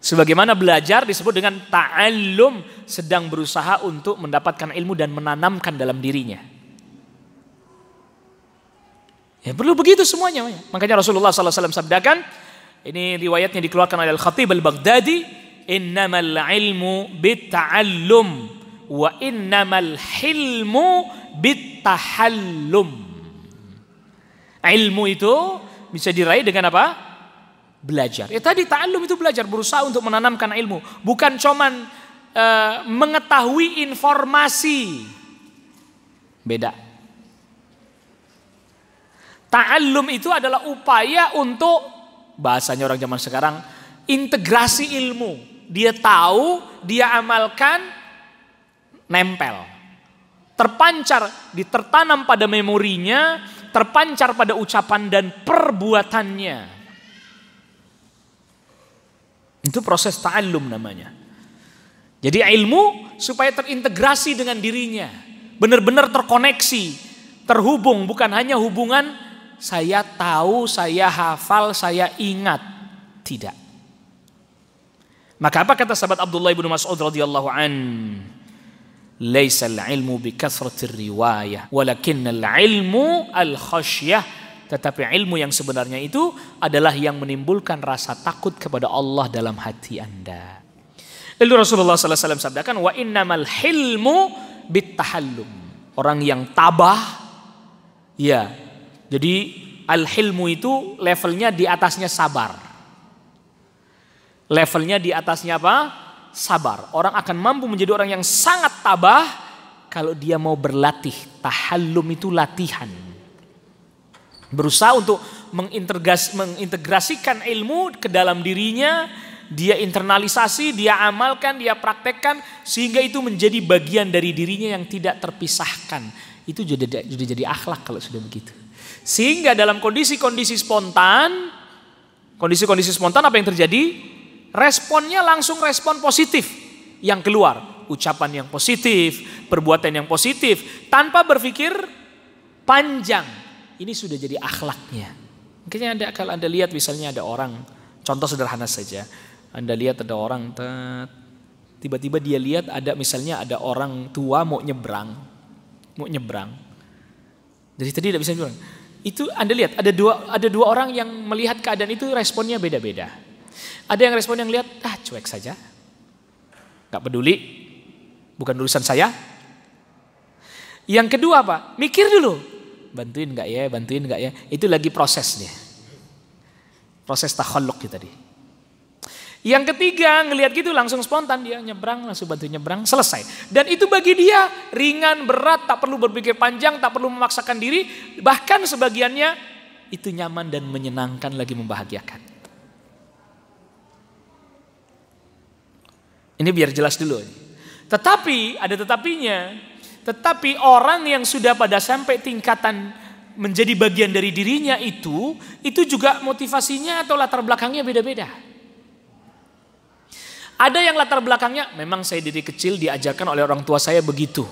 Sebagaimana belajar disebut dengan ta'allum, sedang berusaha untuk mendapatkan ilmu dan menanamkan dalam dirinya. Ya, perlu begitu semuanya. Makanya Rasulullah SAW sabdakan, ini riwayatnya dikeluarkan oleh Al-Khatib Al-Baghdadi, innamal ilmu bitta'allum wa innamal hilmu bittahallum. Ilmu itu bisa diraih dengan apa? Belajar. Ya tadi ta'allum itu belajar, berusaha untuk menanamkan ilmu. Bukan cuman uh, mengetahui informasi. Beda. Ta'allum itu adalah upaya untuk bahasanya orang zaman sekarang integrasi ilmu. Dia tahu, dia amalkan, nempel. Terpancar, ditertanam pada memorinya, terpancar pada ucapan dan perbuatannya. Itu proses ta'allum namanya. Jadi ilmu supaya terintegrasi dengan dirinya. Benar-benar terkoneksi, terhubung. Bukan hanya hubungan saya tahu, saya hafal, saya ingat. Tidak. Maka apa kata sahabat Abdullah bin Mas'ud radhiyallahu an? al-ilmu bi riwayah, walakin al-ilmu al-khasyah. Tetapi ilmu yang sebenarnya itu adalah yang menimbulkan rasa takut kepada Allah dalam hati Anda. Lalu Rasulullah SAW sabdakan, wa innamal hilmu bitahallum. Orang yang tabah, ya jadi al-hilmu itu levelnya di atasnya sabar. Levelnya di atasnya apa? Sabar. Orang akan mampu menjadi orang yang sangat tabah kalau dia mau berlatih. Tahallum itu latihan. Berusaha untuk mengintegrasikan ilmu ke dalam dirinya, dia internalisasi, dia amalkan, dia praktekkan sehingga itu menjadi bagian dari dirinya yang tidak terpisahkan. Itu sudah jadi akhlak kalau sudah begitu. Sehingga dalam kondisi-kondisi spontan, kondisi-kondisi spontan apa yang terjadi? Responnya langsung respon positif yang keluar. Ucapan yang positif, perbuatan yang positif. Tanpa berpikir panjang. Ini sudah jadi akhlaknya. Mungkin ada, kalau Anda lihat misalnya ada orang, contoh sederhana saja. Anda lihat ada orang, tiba-tiba dia lihat ada misalnya ada orang tua mau nyebrang. Mau nyebrang. Jadi tadi tidak bisa nyebrang itu Anda lihat ada dua ada dua orang yang melihat keadaan itu responnya beda-beda. Ada yang respon yang lihat ah cuek saja. nggak peduli. Bukan urusan saya. Yang kedua apa? Mikir dulu. Bantuin nggak ya, bantuin nggak ya. Itu lagi prosesnya. Proses takhalluk tadi. Yang ketiga ngelihat gitu langsung spontan dia nyebrang langsung bantu nyebrang selesai. Dan itu bagi dia ringan berat tak perlu berpikir panjang tak perlu memaksakan diri bahkan sebagiannya itu nyaman dan menyenangkan lagi membahagiakan. Ini biar jelas dulu. Tetapi ada tetapinya. Tetapi orang yang sudah pada sampai tingkatan menjadi bagian dari dirinya itu, itu juga motivasinya atau latar belakangnya beda-beda. Ada yang latar belakangnya, memang saya diri kecil diajarkan oleh orang tua saya begitu.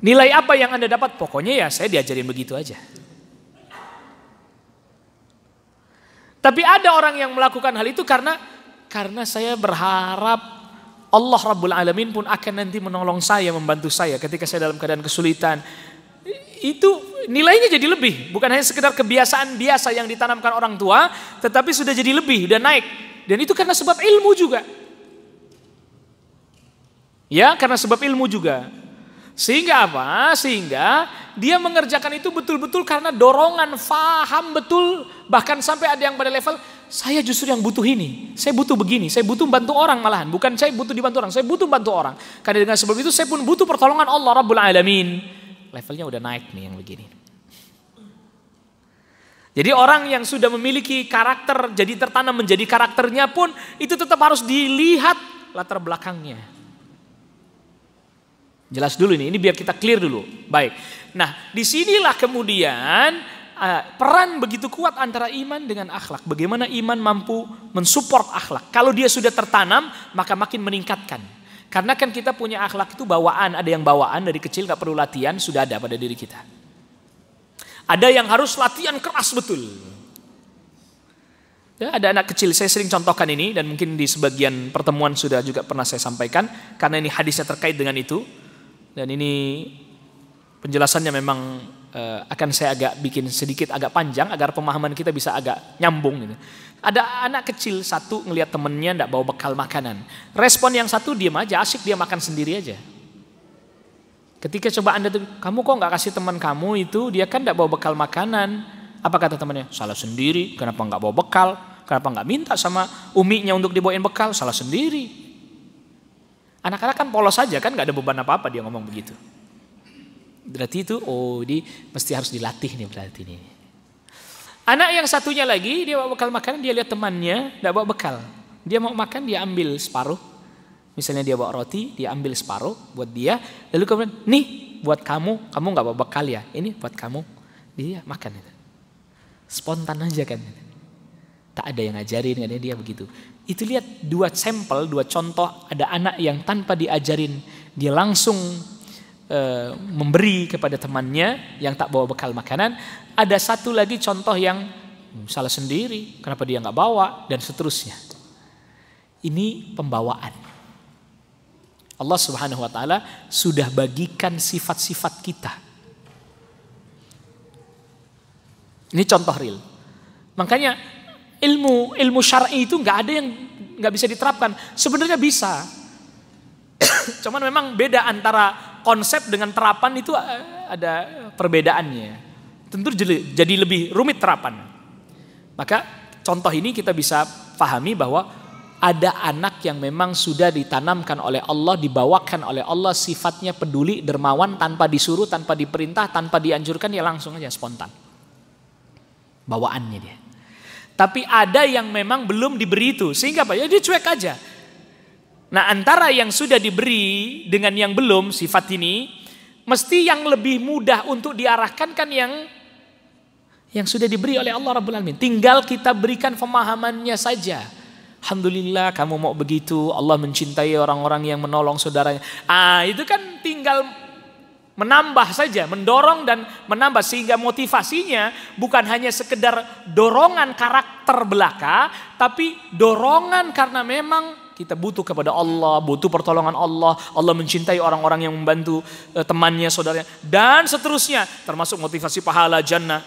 Nilai apa yang Anda dapat? Pokoknya ya saya diajarin begitu aja. Tapi ada orang yang melakukan hal itu karena karena saya berharap Allah Rabbul Alamin pun akan nanti menolong saya, membantu saya ketika saya dalam keadaan kesulitan. Itu nilainya jadi lebih, bukan hanya sekedar kebiasaan biasa yang ditanamkan orang tua, tetapi sudah jadi lebih, sudah naik. Dan itu karena sebab ilmu juga. Ya, karena sebab ilmu juga. Sehingga apa? Sehingga dia mengerjakan itu betul-betul karena dorongan, faham betul. Bahkan sampai ada yang pada level, saya justru yang butuh ini. Saya butuh begini, saya butuh bantu orang malahan. Bukan saya butuh dibantu orang, saya butuh bantu orang. Karena dengan sebab itu saya pun butuh pertolongan Allah Rabbul Alamin. Levelnya udah naik nih yang begini. Jadi orang yang sudah memiliki karakter, jadi tertanam menjadi karakternya pun itu tetap harus dilihat latar belakangnya. Jelas dulu ini, ini biar kita clear dulu. Baik. Nah, disinilah kemudian eh, peran begitu kuat antara iman dengan akhlak. Bagaimana iman mampu mensupport akhlak. Kalau dia sudah tertanam, maka makin meningkatkan. Karena kan kita punya akhlak itu bawaan, ada yang bawaan dari kecil nggak perlu latihan sudah ada pada diri kita. Ada yang harus latihan keras betul. Ya, ada anak kecil, saya sering contohkan ini dan mungkin di sebagian pertemuan sudah juga pernah saya sampaikan karena ini hadisnya terkait dengan itu. Dan ini penjelasannya memang eh, akan saya agak bikin sedikit agak panjang agar pemahaman kita bisa agak nyambung gitu. Ada anak kecil satu ngelihat temennya ndak bawa bekal makanan. Respon yang satu diam aja, asik dia makan sendiri aja. Ketika coba anda tuh, kamu kok nggak kasih teman kamu itu, dia kan ndak bawa bekal makanan. Apa kata temannya? Salah sendiri, kenapa nggak bawa bekal? Kenapa nggak minta sama uminya untuk dibawain bekal? Salah sendiri. Anak-anak kan polos saja kan nggak ada beban apa-apa dia ngomong begitu. Berarti itu oh di mesti harus dilatih nih berarti ini. Anak yang satunya lagi dia bawa bekal makan dia lihat temannya nggak bawa bekal. Dia mau makan dia ambil separuh. Misalnya dia bawa roti dia ambil separuh buat dia. Lalu kemudian nih buat kamu kamu nggak bawa bekal ya ini buat kamu dia makan itu. Spontan aja kan tak ada yang ngajarin katanya dia begitu itu lihat dua sampel dua contoh ada anak yang tanpa diajarin dia langsung e, memberi kepada temannya yang tak bawa bekal makanan ada satu lagi contoh yang hmm, salah sendiri kenapa dia nggak bawa dan seterusnya ini pembawaan Allah Subhanahu wa taala sudah bagikan sifat-sifat kita. Ini contoh real. Makanya ilmu ilmu syar'i itu nggak ada yang nggak bisa diterapkan. Sebenarnya bisa. Cuman memang beda antara konsep dengan terapan itu eh, ada perbedaannya. Tentu jadi lebih rumit terapan. Maka contoh ini kita bisa pahami bahwa ada anak yang memang sudah ditanamkan oleh Allah, dibawakan oleh Allah sifatnya peduli, dermawan tanpa disuruh, tanpa diperintah, tanpa dianjurkan ya langsung aja spontan. Bawaannya dia. Tapi ada yang memang belum diberi itu. Sehingga apa? Ya dia cuek aja. Nah antara yang sudah diberi dengan yang belum sifat ini. Mesti yang lebih mudah untuk diarahkan kan yang yang sudah diberi oleh Allah Rabbul Alamin. Tinggal kita berikan pemahamannya saja. Alhamdulillah kamu mau begitu. Allah mencintai orang-orang yang menolong saudaranya. Ah itu kan tinggal menambah saja, mendorong dan menambah sehingga motivasinya bukan hanya sekedar dorongan karakter belaka, tapi dorongan karena memang kita butuh kepada Allah, butuh pertolongan Allah, Allah mencintai orang-orang yang membantu eh, temannya, saudaranya dan seterusnya, termasuk motivasi pahala jannah.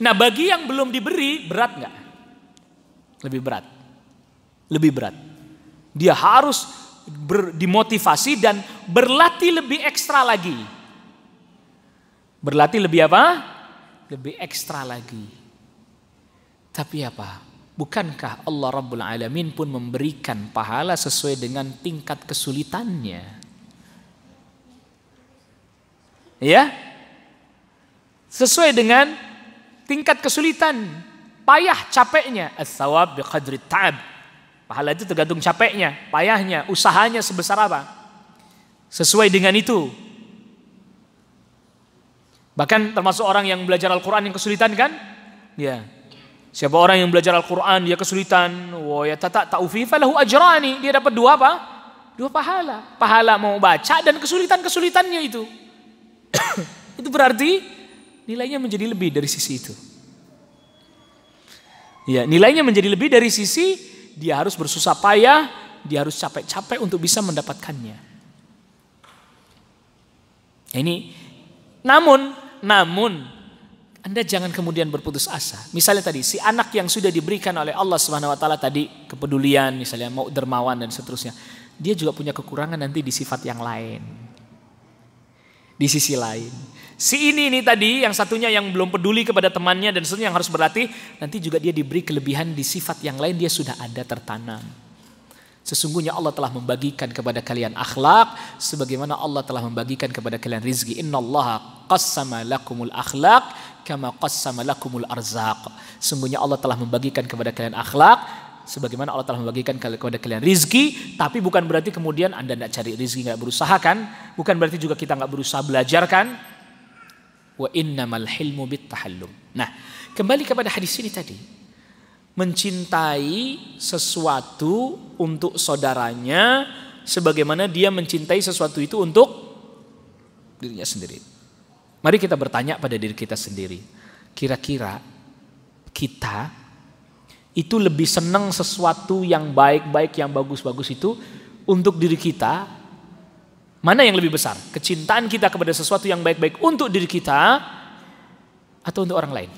Nah, bagi yang belum diberi berat nggak? Lebih berat. Lebih berat. Dia harus ber, dimotivasi dan berlatih lebih ekstra lagi. Berlatih lebih apa? Lebih ekstra lagi. Tapi apa? Bukankah Allah Rabbul Alamin pun memberikan pahala sesuai dengan tingkat kesulitannya? Ya? Sesuai dengan tingkat kesulitan, payah capeknya. As-sawab biqadri ta'ab Pahala itu tergantung capeknya, payahnya, usahanya sebesar apa. Sesuai dengan itu. Bahkan termasuk orang yang belajar Al-Quran yang kesulitan kan? Ya. Siapa orang yang belajar Al-Quran dia kesulitan. Wah ya tata ta'ufi falahu ajrani. Dia dapat dua apa? Dua pahala. Pahala mau baca dan kesulitan-kesulitannya itu. itu berarti nilainya menjadi lebih dari sisi itu. Ya, nilainya menjadi lebih dari sisi dia harus bersusah payah, dia harus capek-capek untuk bisa mendapatkannya. Ini namun namun Anda jangan kemudian berputus asa. Misalnya tadi si anak yang sudah diberikan oleh Allah Subhanahu wa taala tadi kepedulian misalnya mau dermawan dan seterusnya. Dia juga punya kekurangan nanti di sifat yang lain. Di sisi lain. Si ini ini tadi yang satunya yang belum peduli kepada temannya dan seterusnya yang harus berlatih. Nanti juga dia diberi kelebihan di sifat yang lain dia sudah ada tertanam. Sesungguhnya Allah telah membagikan kepada kalian akhlak sebagaimana Allah telah membagikan kepada kalian rizki. Innallaha qassama lakumul akhlak kama qassama lakumul arzaq. Sesungguhnya Allah telah membagikan kepada kalian akhlak sebagaimana Allah telah membagikan kepada kalian rizki. Tapi bukan berarti kemudian Anda tidak cari rizki, nggak berusaha kan? Bukan berarti juga kita nggak berusaha belajar kan? wa innamal hilmu tahallum. Nah, kembali kepada hadis ini tadi. Mencintai sesuatu untuk saudaranya sebagaimana dia mencintai sesuatu itu untuk dirinya sendiri. Mari kita bertanya pada diri kita sendiri. Kira-kira kita itu lebih senang sesuatu yang baik-baik, yang bagus-bagus itu untuk diri kita Mana yang lebih besar? Kecintaan kita kepada sesuatu yang baik-baik untuk diri kita atau untuk orang lain?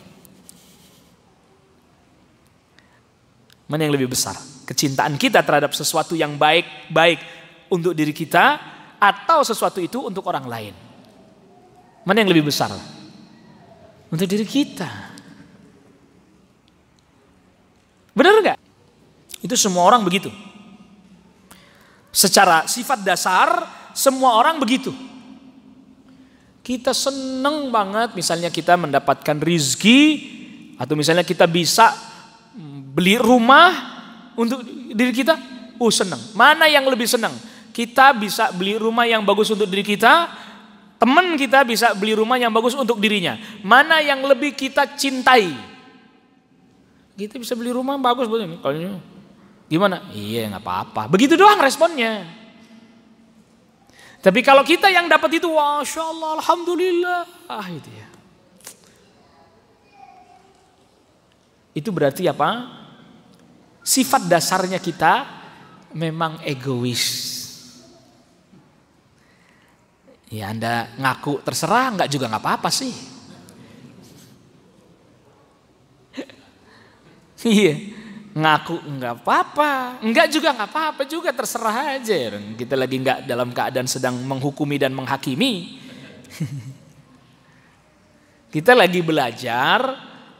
Mana yang lebih besar? Kecintaan kita terhadap sesuatu yang baik-baik untuk diri kita atau sesuatu itu untuk orang lain? Mana yang lebih besar? Untuk diri kita. Benar nggak? Itu semua orang begitu. Secara sifat dasar semua orang begitu. Kita seneng banget misalnya kita mendapatkan rizki atau misalnya kita bisa beli rumah untuk diri kita. Oh seneng. Mana yang lebih seneng? Kita bisa beli rumah yang bagus untuk diri kita. Teman kita bisa beli rumah yang bagus untuk dirinya. Mana yang lebih kita cintai? kita bisa beli rumah bagus buat ini. Kalau gimana? Iya nggak apa-apa. Begitu doang responnya. Tapi kalau kita yang dapat itu, Masya Allah, Alhamdulillah. Ah, itu ya. Itu berarti apa? Sifat dasarnya kita memang egois. Ya Anda ngaku terserah, enggak juga nggak apa-apa sih. Iya ngaku enggak apa-apa, enggak juga enggak apa-apa juga terserah aja. Kita lagi enggak dalam keadaan sedang menghukumi dan menghakimi. Kita lagi belajar,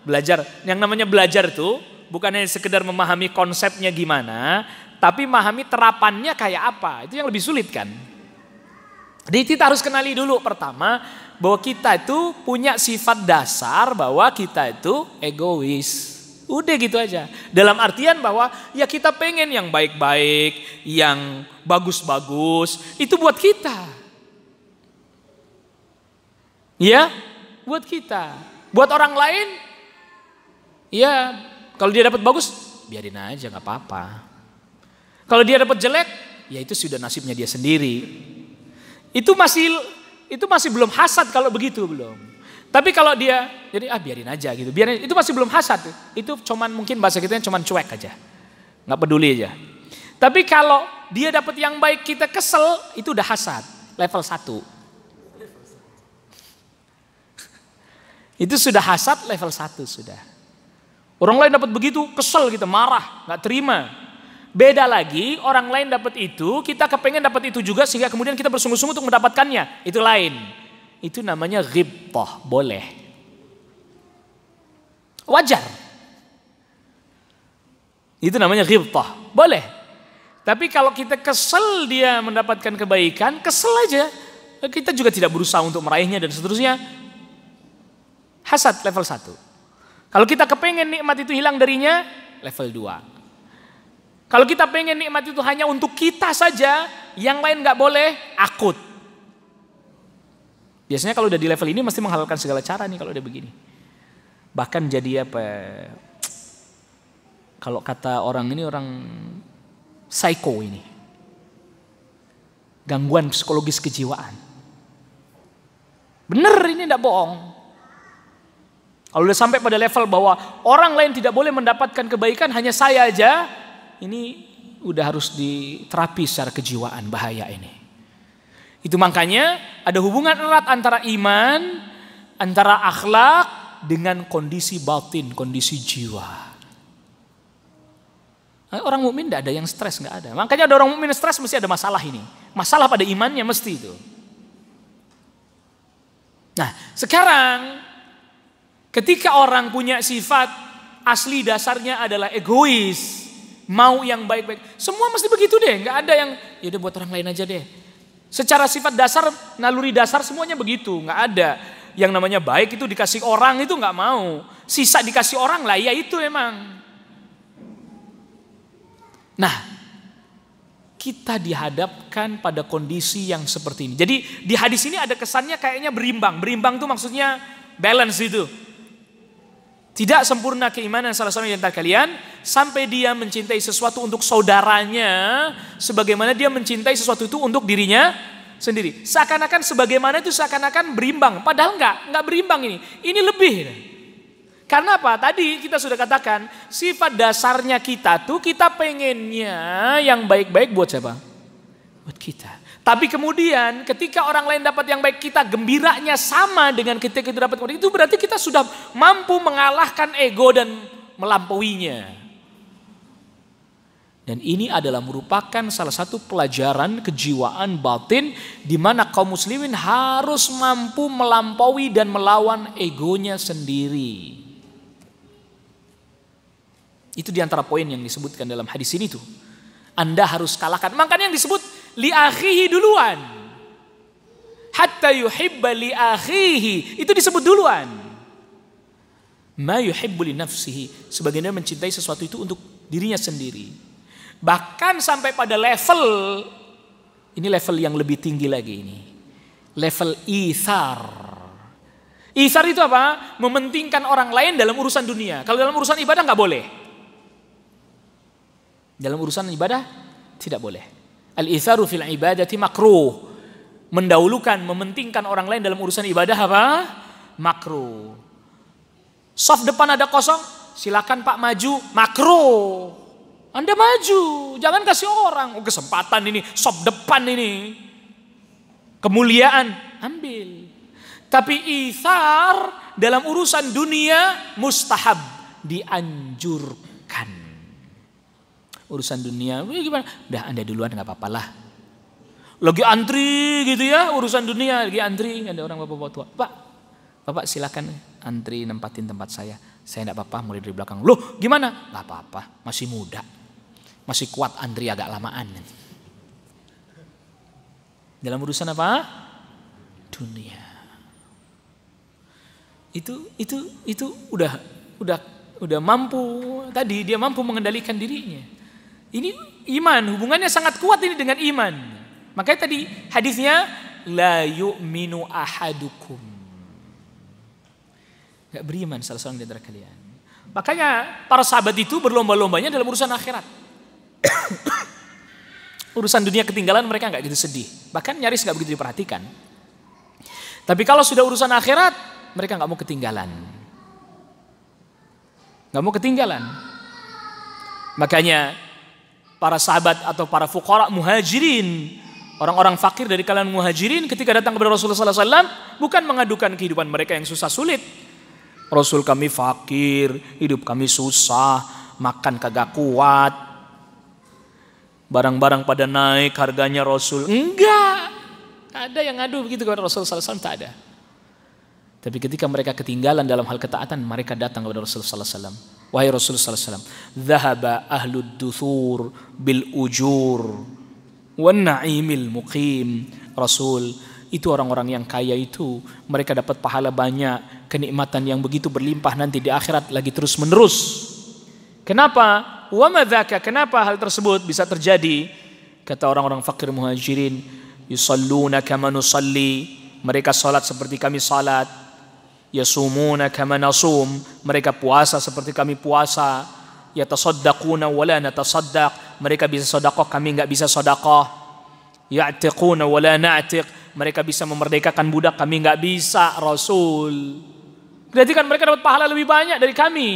belajar. Yang namanya belajar tuh bukan hanya sekedar memahami konsepnya gimana, tapi memahami terapannya kayak apa. Itu yang lebih sulit kan. Jadi kita harus kenali dulu pertama bahwa kita itu punya sifat dasar bahwa kita itu egois. Udah gitu aja. Dalam artian bahwa ya kita pengen yang baik-baik, yang bagus-bagus, itu buat kita. Ya, buat kita. Buat orang lain, ya kalau dia dapat bagus, biarin aja gak apa-apa. Kalau dia dapat jelek, ya itu sudah nasibnya dia sendiri. Itu masih itu masih belum hasad kalau begitu belum. Tapi kalau dia jadi ah biarin aja gitu. Biarin itu masih belum hasad. Itu cuman mungkin bahasa kita kitanya cuman cuek aja. nggak peduli aja. Tapi kalau dia dapat yang baik kita kesel, itu udah hasad. Level 1. Itu sudah hasad level 1 sudah. Orang lain dapat begitu kesel gitu, marah, nggak terima. Beda lagi orang lain dapat itu, kita kepengen dapat itu juga sehingga kemudian kita bersungguh-sungguh untuk mendapatkannya. Itu lain itu namanya ghibtah, boleh. Wajar. Itu namanya ghibtah, boleh. Tapi kalau kita kesel dia mendapatkan kebaikan, kesel aja. Kita juga tidak berusaha untuk meraihnya dan seterusnya. Hasad level 1. Kalau kita kepengen nikmat itu hilang darinya, level 2. Kalau kita pengen nikmat itu hanya untuk kita saja, yang lain nggak boleh, akut. Biasanya kalau udah di level ini mesti menghalalkan segala cara nih kalau udah begini. Bahkan jadi apa? Ya, kalau kata orang ini orang psycho ini. Gangguan psikologis kejiwaan. Bener ini tidak bohong. Kalau udah sampai pada level bahwa orang lain tidak boleh mendapatkan kebaikan hanya saya aja, ini udah harus diterapi secara kejiwaan bahaya ini. Itu makanya ada hubungan erat antara iman, antara akhlak dengan kondisi batin, kondisi jiwa. Eh, orang mukmin tidak ada yang stres, nggak ada. Makanya ada orang mukmin stres mesti ada masalah ini. Masalah pada imannya mesti itu. Nah, sekarang ketika orang punya sifat asli dasarnya adalah egois, mau yang baik-baik, semua mesti begitu deh. Nggak ada yang ya udah buat orang lain aja deh Secara sifat dasar, naluri dasar semuanya begitu, nggak ada. Yang namanya baik itu dikasih orang itu nggak mau. Sisa dikasih orang lah, ya itu emang. Nah, kita dihadapkan pada kondisi yang seperti ini. Jadi di hadis ini ada kesannya kayaknya berimbang. Berimbang tuh maksudnya balance itu. Tidak sempurna keimanan salah satu yang antara kalian sampai dia mencintai sesuatu untuk saudaranya sebagaimana dia mencintai sesuatu itu untuk dirinya sendiri. Seakan-akan sebagaimana itu seakan-akan berimbang, padahal enggak, enggak berimbang ini. Ini lebih. Karena apa? Tadi kita sudah katakan sifat dasarnya kita tuh kita pengennya yang baik-baik buat siapa? Buat kita. Tapi kemudian ketika orang lain dapat yang baik kita gembiranya sama dengan ketika kita dapat kemudian itu berarti kita sudah mampu mengalahkan ego dan melampauinya. Dan ini adalah merupakan salah satu pelajaran kejiwaan batin di mana kaum muslimin harus mampu melampaui dan melawan egonya sendiri. Itu diantara poin yang disebutkan dalam hadis ini tuh. Anda harus kalahkan. Makanya yang disebut li duluan. Hatta yuhibba li akhihi. Itu disebut duluan. Ma yuhibbu li nafsihi. Sebagainya mencintai sesuatu itu untuk dirinya sendiri. Bahkan sampai pada level ini level yang lebih tinggi lagi ini. Level ithar. Ithar itu apa? Mementingkan orang lain dalam urusan dunia. Kalau dalam urusan ibadah nggak boleh. Dalam urusan ibadah tidak boleh. Al-itharu fil ibadati makruh. Mendahulukan, mementingkan orang lain dalam urusan ibadah apa? Makruh. Soft depan ada kosong, silakan Pak maju, makruh. Anda maju, jangan kasih orang. Oh, kesempatan ini, soft depan ini. Kemuliaan, ambil. Tapi ithar dalam urusan dunia mustahab dianjurkan urusan dunia. Gimana? Udah Anda duluan nggak apa-apa lah. Lagi antri gitu ya, urusan dunia lagi antri. Ada orang bapak-bapak tua. Pak, bapak silakan antri nempatin tempat saya. Saya nggak apa-apa mulai dari belakang. Loh gimana? Gak apa-apa, masih muda. Masih kuat antri agak lamaan. Dalam urusan apa? Dunia. Itu itu itu udah udah udah mampu tadi dia mampu mengendalikan dirinya. Ini iman, hubungannya sangat kuat ini dengan iman. Makanya tadi hadisnya la yu'minu ahadukum. Gak beriman salah seorang di antara kalian. Makanya para sahabat itu berlomba-lombanya dalam urusan akhirat. urusan dunia ketinggalan mereka nggak gitu sedih. Bahkan nyaris nggak begitu diperhatikan. Tapi kalau sudah urusan akhirat, mereka nggak mau ketinggalan. Nggak mau ketinggalan. Makanya para sahabat atau para fukara muhajirin orang-orang fakir dari kalangan muhajirin ketika datang kepada Rasulullah SAW bukan mengadukan kehidupan mereka yang susah sulit Rasul kami fakir hidup kami susah makan kagak kuat barang-barang pada naik harganya Rasul enggak ada yang ngadu begitu kepada Rasulullah SAW tak ada tapi ketika mereka ketinggalan dalam hal ketaatan mereka datang kepada Rasulullah SAW Wahai Rasulullah SAW. Zahaba ahlu duthur bil ujur. Wa na'imil muqim. Rasul, itu orang-orang yang kaya itu. Mereka dapat pahala banyak. Kenikmatan yang begitu berlimpah nanti di akhirat lagi terus menerus. Kenapa? Wa madhaka. Kenapa hal tersebut bisa terjadi? Kata orang-orang fakir muhajirin. Yusalluna kama nusalli. Mereka salat seperti kami salat yasumuna kama nasum mereka puasa seperti kami puasa yatasaddaquna wala natasaddaq mereka bisa sedekah kami enggak bisa sedekah ya'tiquna wala na'tiq mereka bisa memerdekakan budak kami enggak bisa rasul berarti kan mereka dapat pahala lebih banyak dari kami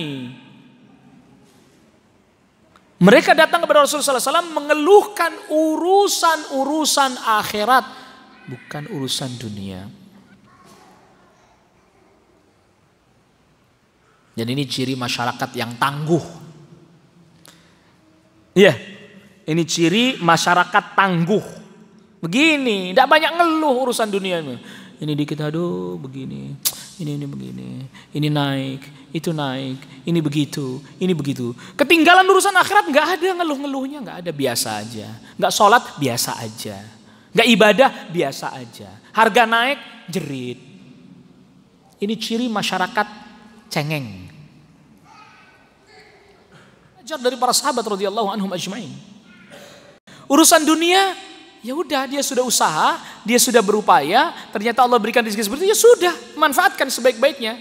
mereka datang kepada Rasulullah SAW mengeluhkan urusan-urusan akhirat bukan urusan dunia Jadi ini ciri masyarakat yang tangguh. Iya, yeah. ini ciri masyarakat tangguh. Begini, tidak banyak ngeluh urusan dunia ini. Ini dikit aduh begini, ini ini begini, ini naik, itu naik, ini begitu, ini begitu. Ketinggalan urusan akhirat nggak ada ngeluh-ngeluhnya, nggak ada biasa aja. Nggak sholat biasa aja, nggak ibadah biasa aja. Harga naik jerit. Ini ciri masyarakat cengeng ajar dari para sahabat radhiyallahu anhum ajmain. Urusan dunia, ya udah dia sudah usaha, dia sudah berupaya, ternyata Allah berikan rezeki seperti itu, ya sudah, manfaatkan sebaik-baiknya.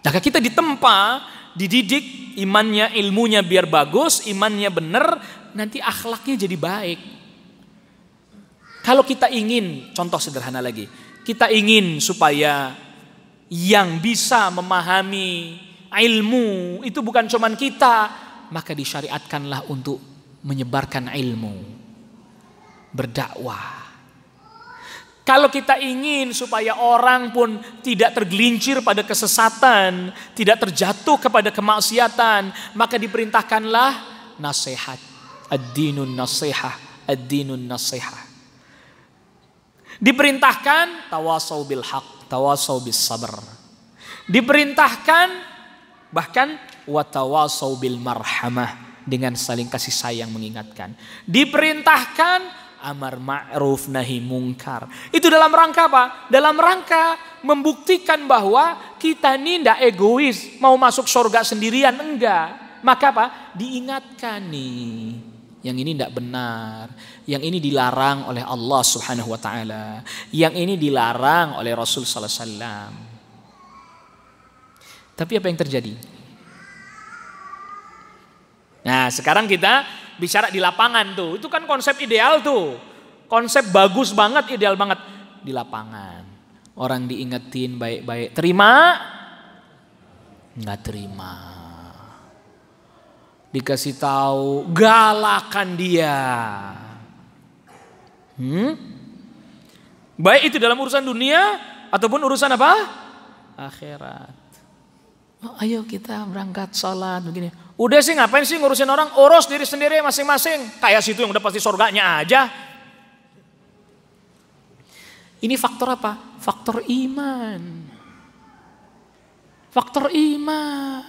Maka kita ditempa, dididik imannya, ilmunya biar bagus, imannya benar, nanti akhlaknya jadi baik. Kalau kita ingin, contoh sederhana lagi, kita ingin supaya yang bisa memahami ilmu itu bukan cuman kita, maka disyariatkanlah untuk menyebarkan ilmu, berdakwah. Kalau kita ingin supaya orang pun tidak tergelincir pada kesesatan, tidak terjatuh kepada kemaksiatan, maka diperintahkanlah nasihat. Ad-dinun nasihah, ad-dinun nasihah. Diperintahkan tawasau bil haq, tawasau bis sabar. Diperintahkan Bahkan watawasau bil marhamah dengan saling kasih sayang mengingatkan. Diperintahkan amar ma'ruf nahi mungkar. Itu dalam rangka apa? Dalam rangka membuktikan bahwa kita ini tidak egois. Mau masuk surga sendirian? Enggak. Maka apa? Diingatkan nih. Yang ini tidak benar. Yang ini dilarang oleh Allah subhanahu wa ta'ala. Yang ini dilarang oleh Rasul sallallahu alaihi wasallam. Tapi apa yang terjadi? Nah sekarang kita bicara di lapangan tuh. Itu kan konsep ideal tuh. Konsep bagus banget, ideal banget. Di lapangan. Orang diingetin baik-baik. Terima? Nggak terima. Dikasih tahu galakan dia. Hmm? Baik itu dalam urusan dunia ataupun urusan apa? Akhirat. Oh, ayo kita berangkat sholat begini. Udah sih ngapain sih ngurusin orang? Urus diri sendiri masing-masing. Kayak situ yang udah pasti surganya aja. Ini faktor apa? Faktor iman. Faktor iman.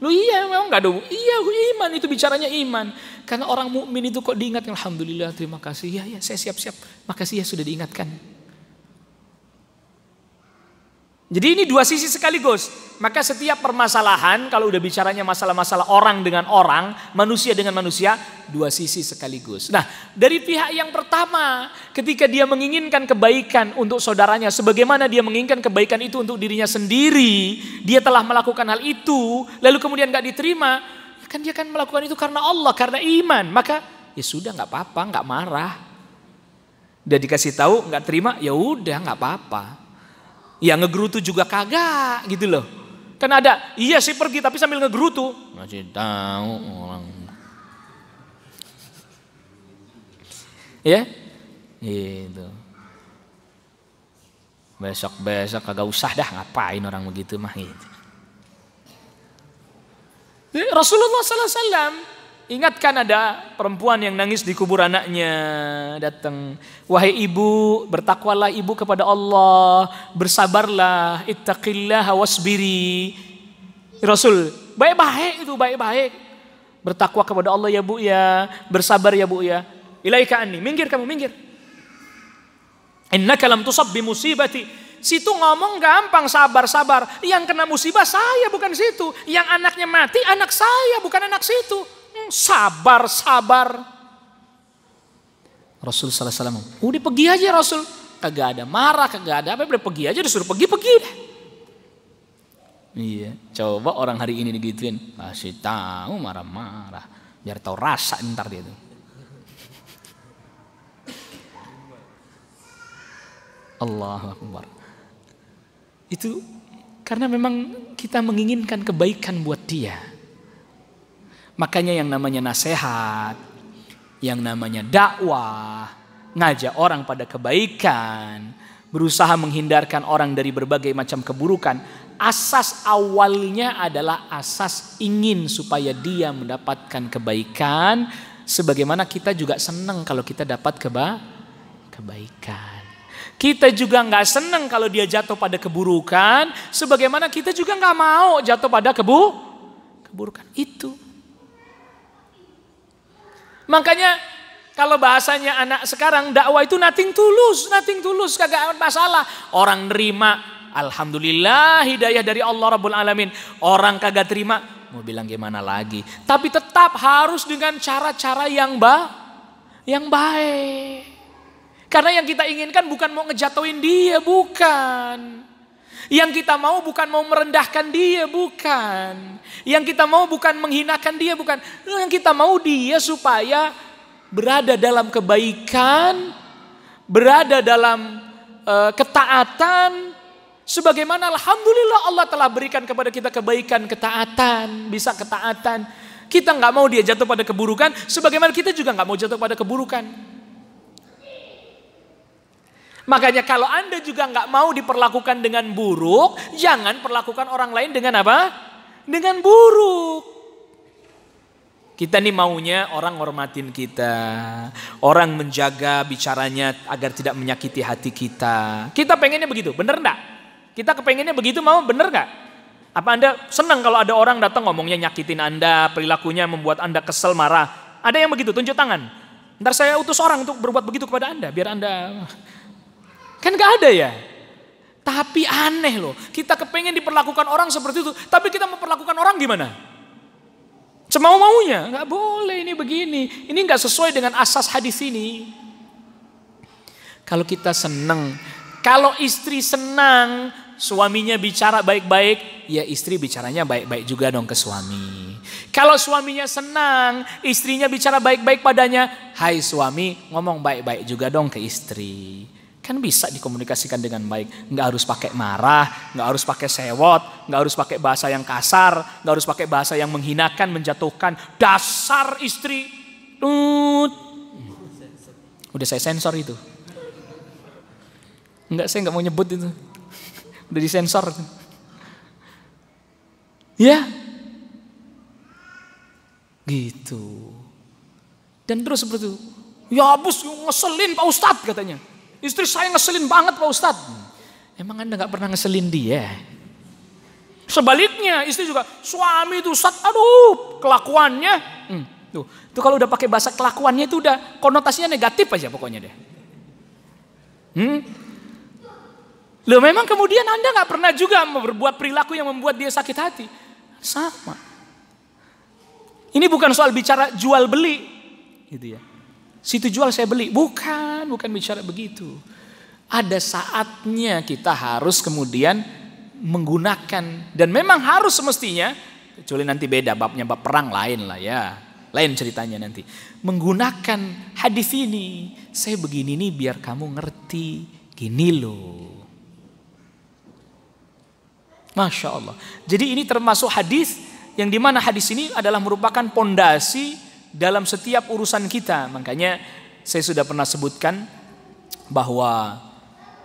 Lu iya memang gak ada. Iya iman itu bicaranya iman. Karena orang mukmin itu kok diingat. alhamdulillah terima kasih. Ya ya saya siap-siap. Makasih ya sudah diingatkan. Jadi ini dua sisi sekaligus. Maka setiap permasalahan kalau udah bicaranya masalah-masalah orang dengan orang, manusia dengan manusia, dua sisi sekaligus. Nah, dari pihak yang pertama, ketika dia menginginkan kebaikan untuk saudaranya, sebagaimana dia menginginkan kebaikan itu untuk dirinya sendiri, dia telah melakukan hal itu, lalu kemudian gak diterima, kan dia kan melakukan itu karena Allah, karena iman. Maka ya sudah nggak apa-apa, nggak marah. Dia dikasih tahu nggak terima, ya udah nggak apa-apa. Ya ngegerutu juga kagak gitu loh. Kan ada, iya sih pergi tapi sambil ngegerutu. Masih tahu orang. Ya, gitu. Besok-besok kagak usah dah ngapain orang begitu mah gitu. Rasulullah Sallallahu Alaihi Wasallam Ingatkan ada perempuan yang nangis di kubur anaknya datang. Wahai ibu, bertakwalah ibu kepada Allah, bersabarlah, ittaqillah wasbiri. Rasul, baik-baik itu baik-baik. Bertakwa kepada Allah ya Bu ya, bersabar ya Bu ya. Ilaika anni, minggir kamu minggir. Innaka lam tusab bi musibati situ ngomong gampang sabar-sabar. Yang kena musibah saya bukan situ. Yang anaknya mati anak saya bukan anak situ sabar-sabar. Rasul salah salam, udah pergi aja Rasul. Kagak ada marah, kagak ada apa, udah pergi aja disuruh pergi, pergi Iya, coba orang hari ini digituin, masih tahu marah-marah. Biar tahu rasa ntar dia tuh. Allah Akbar. Itu karena memang kita menginginkan kebaikan buat dia. Makanya yang namanya nasihat, yang namanya dakwah, ngajak orang pada kebaikan, berusaha menghindarkan orang dari berbagai macam keburukan. Asas awalnya adalah asas ingin supaya dia mendapatkan kebaikan, sebagaimana kita juga senang kalau kita dapat keba kebaikan. Kita juga nggak senang kalau dia jatuh pada keburukan, sebagaimana kita juga nggak mau jatuh pada kebu keburukan itu. Makanya kalau bahasanya anak sekarang dakwah itu nothing tulus, nothing tulus, kagak ada masalah. Orang nerima, alhamdulillah hidayah dari Allah Rabbul Alamin. Orang kagak terima, mau bilang gimana lagi. Tapi tetap harus dengan cara-cara yang ba yang baik. Karena yang kita inginkan bukan mau ngejatuhin dia, bukan. Yang kita mau bukan mau merendahkan dia, bukan. Yang kita mau bukan menghinakan dia, bukan. Yang kita mau dia supaya berada dalam kebaikan, berada dalam uh, ketaatan. Sebagaimana Alhamdulillah Allah telah berikan kepada kita kebaikan, ketaatan, bisa ketaatan. Kita nggak mau dia jatuh pada keburukan, sebagaimana kita juga nggak mau jatuh pada keburukan. Makanya kalau Anda juga nggak mau diperlakukan dengan buruk, jangan perlakukan orang lain dengan apa? Dengan buruk. Kita nih maunya orang hormatin kita. Orang menjaga bicaranya agar tidak menyakiti hati kita. Kita pengennya begitu, bener nggak? Kita kepengennya begitu mau bener nggak? Apa Anda senang kalau ada orang datang ngomongnya nyakitin Anda, perilakunya membuat Anda kesel, marah? Ada yang begitu, tunjuk tangan. Ntar saya utus orang untuk berbuat begitu kepada Anda, biar Anda Kan gak ada ya? Tapi aneh loh, kita kepengen diperlakukan orang seperti itu, tapi kita memperlakukan orang gimana? Semau-maunya, gak boleh ini begini. Ini gak sesuai dengan asas hadis ini. Kalau kita senang, kalau istri senang, suaminya bicara baik-baik, ya istri bicaranya baik-baik juga dong ke suami. Kalau suaminya senang, istrinya bicara baik-baik padanya, hai suami, ngomong baik-baik juga dong ke istri. Kan bisa dikomunikasikan dengan baik. Nggak harus pakai marah, nggak harus pakai sewot, nggak harus pakai bahasa yang kasar, nggak harus pakai bahasa yang menghinakan, menjatuhkan. Dasar istri. Tut. Udah saya sensor itu. Enggak, saya nggak mau nyebut itu. Udah disensor. Ya. Gitu. Dan terus seperti itu. Ya abus ngeselin Pak Ustadz katanya. Istri saya ngeselin banget Pak Ustad, Emang Anda nggak pernah ngeselin dia? Sebaliknya istri juga, suami itu Ustad, aduh kelakuannya. Hmm, tuh, tuh kalau udah pakai bahasa kelakuannya itu udah konotasinya negatif aja pokoknya deh. Hmm? Loh memang kemudian Anda nggak pernah juga berbuat perilaku yang membuat dia sakit hati. Sama. Ini bukan soal bicara jual beli. Gitu ya. Situ jual saya beli. Bukan, bukan bicara begitu. Ada saatnya kita harus kemudian menggunakan dan memang harus semestinya kecuali nanti beda babnya bab perang lain lah ya. Lain ceritanya nanti. Menggunakan hadis ini, saya begini nih biar kamu ngerti gini loh. Masya Allah. Jadi ini termasuk hadis yang dimana hadis ini adalah merupakan pondasi dalam setiap urusan kita. Makanya saya sudah pernah sebutkan bahwa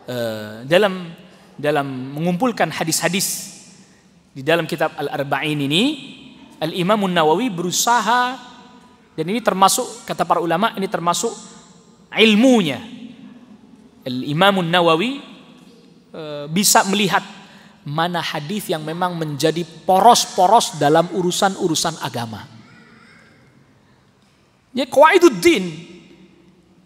eh, dalam dalam mengumpulkan hadis-hadis di dalam kitab Al-Arba'in ini Al-Imam Nawawi berusaha dan ini termasuk kata para ulama ini termasuk ilmunya. Al-Imam Nawawi eh, bisa melihat mana hadis yang memang menjadi poros-poros dalam urusan-urusan agama. Ya din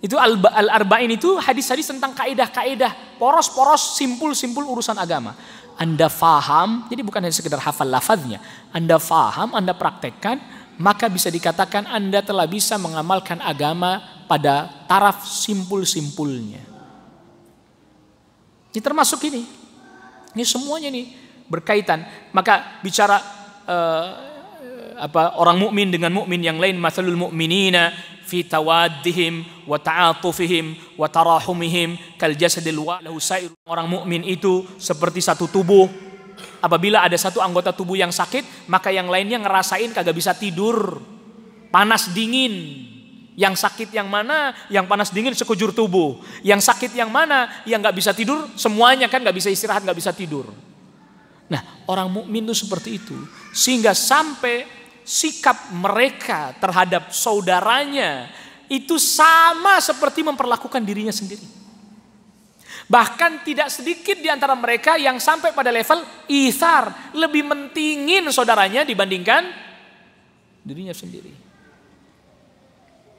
Itu al-arba'in itu hadis-hadis tentang kaidah-kaidah, poros-poros, simpul-simpul urusan agama. Anda faham, jadi bukan hanya sekedar hafal lafadznya. Anda faham, Anda praktekkan, maka bisa dikatakan Anda telah bisa mengamalkan agama pada taraf simpul-simpulnya. Ini termasuk ini. Ini semuanya nih berkaitan. Maka bicara eh, apa orang mukmin dengan mukmin yang lain masalul mukminina fi tawaddihim wa ta'atufihim wa tarahumihim kal jasadil wa lahu sair orang mukmin itu seperti satu tubuh apabila ada satu anggota tubuh yang sakit maka yang lainnya ngerasain kagak bisa tidur panas dingin yang sakit yang mana yang panas dingin sekujur tubuh yang sakit yang mana yang nggak bisa tidur semuanya kan nggak bisa istirahat nggak bisa tidur Nah, orang mukmin itu seperti itu. Sehingga sampai sikap mereka terhadap saudaranya itu sama seperti memperlakukan dirinya sendiri. Bahkan tidak sedikit di antara mereka yang sampai pada level ithar, lebih mentingin saudaranya dibandingkan dirinya sendiri.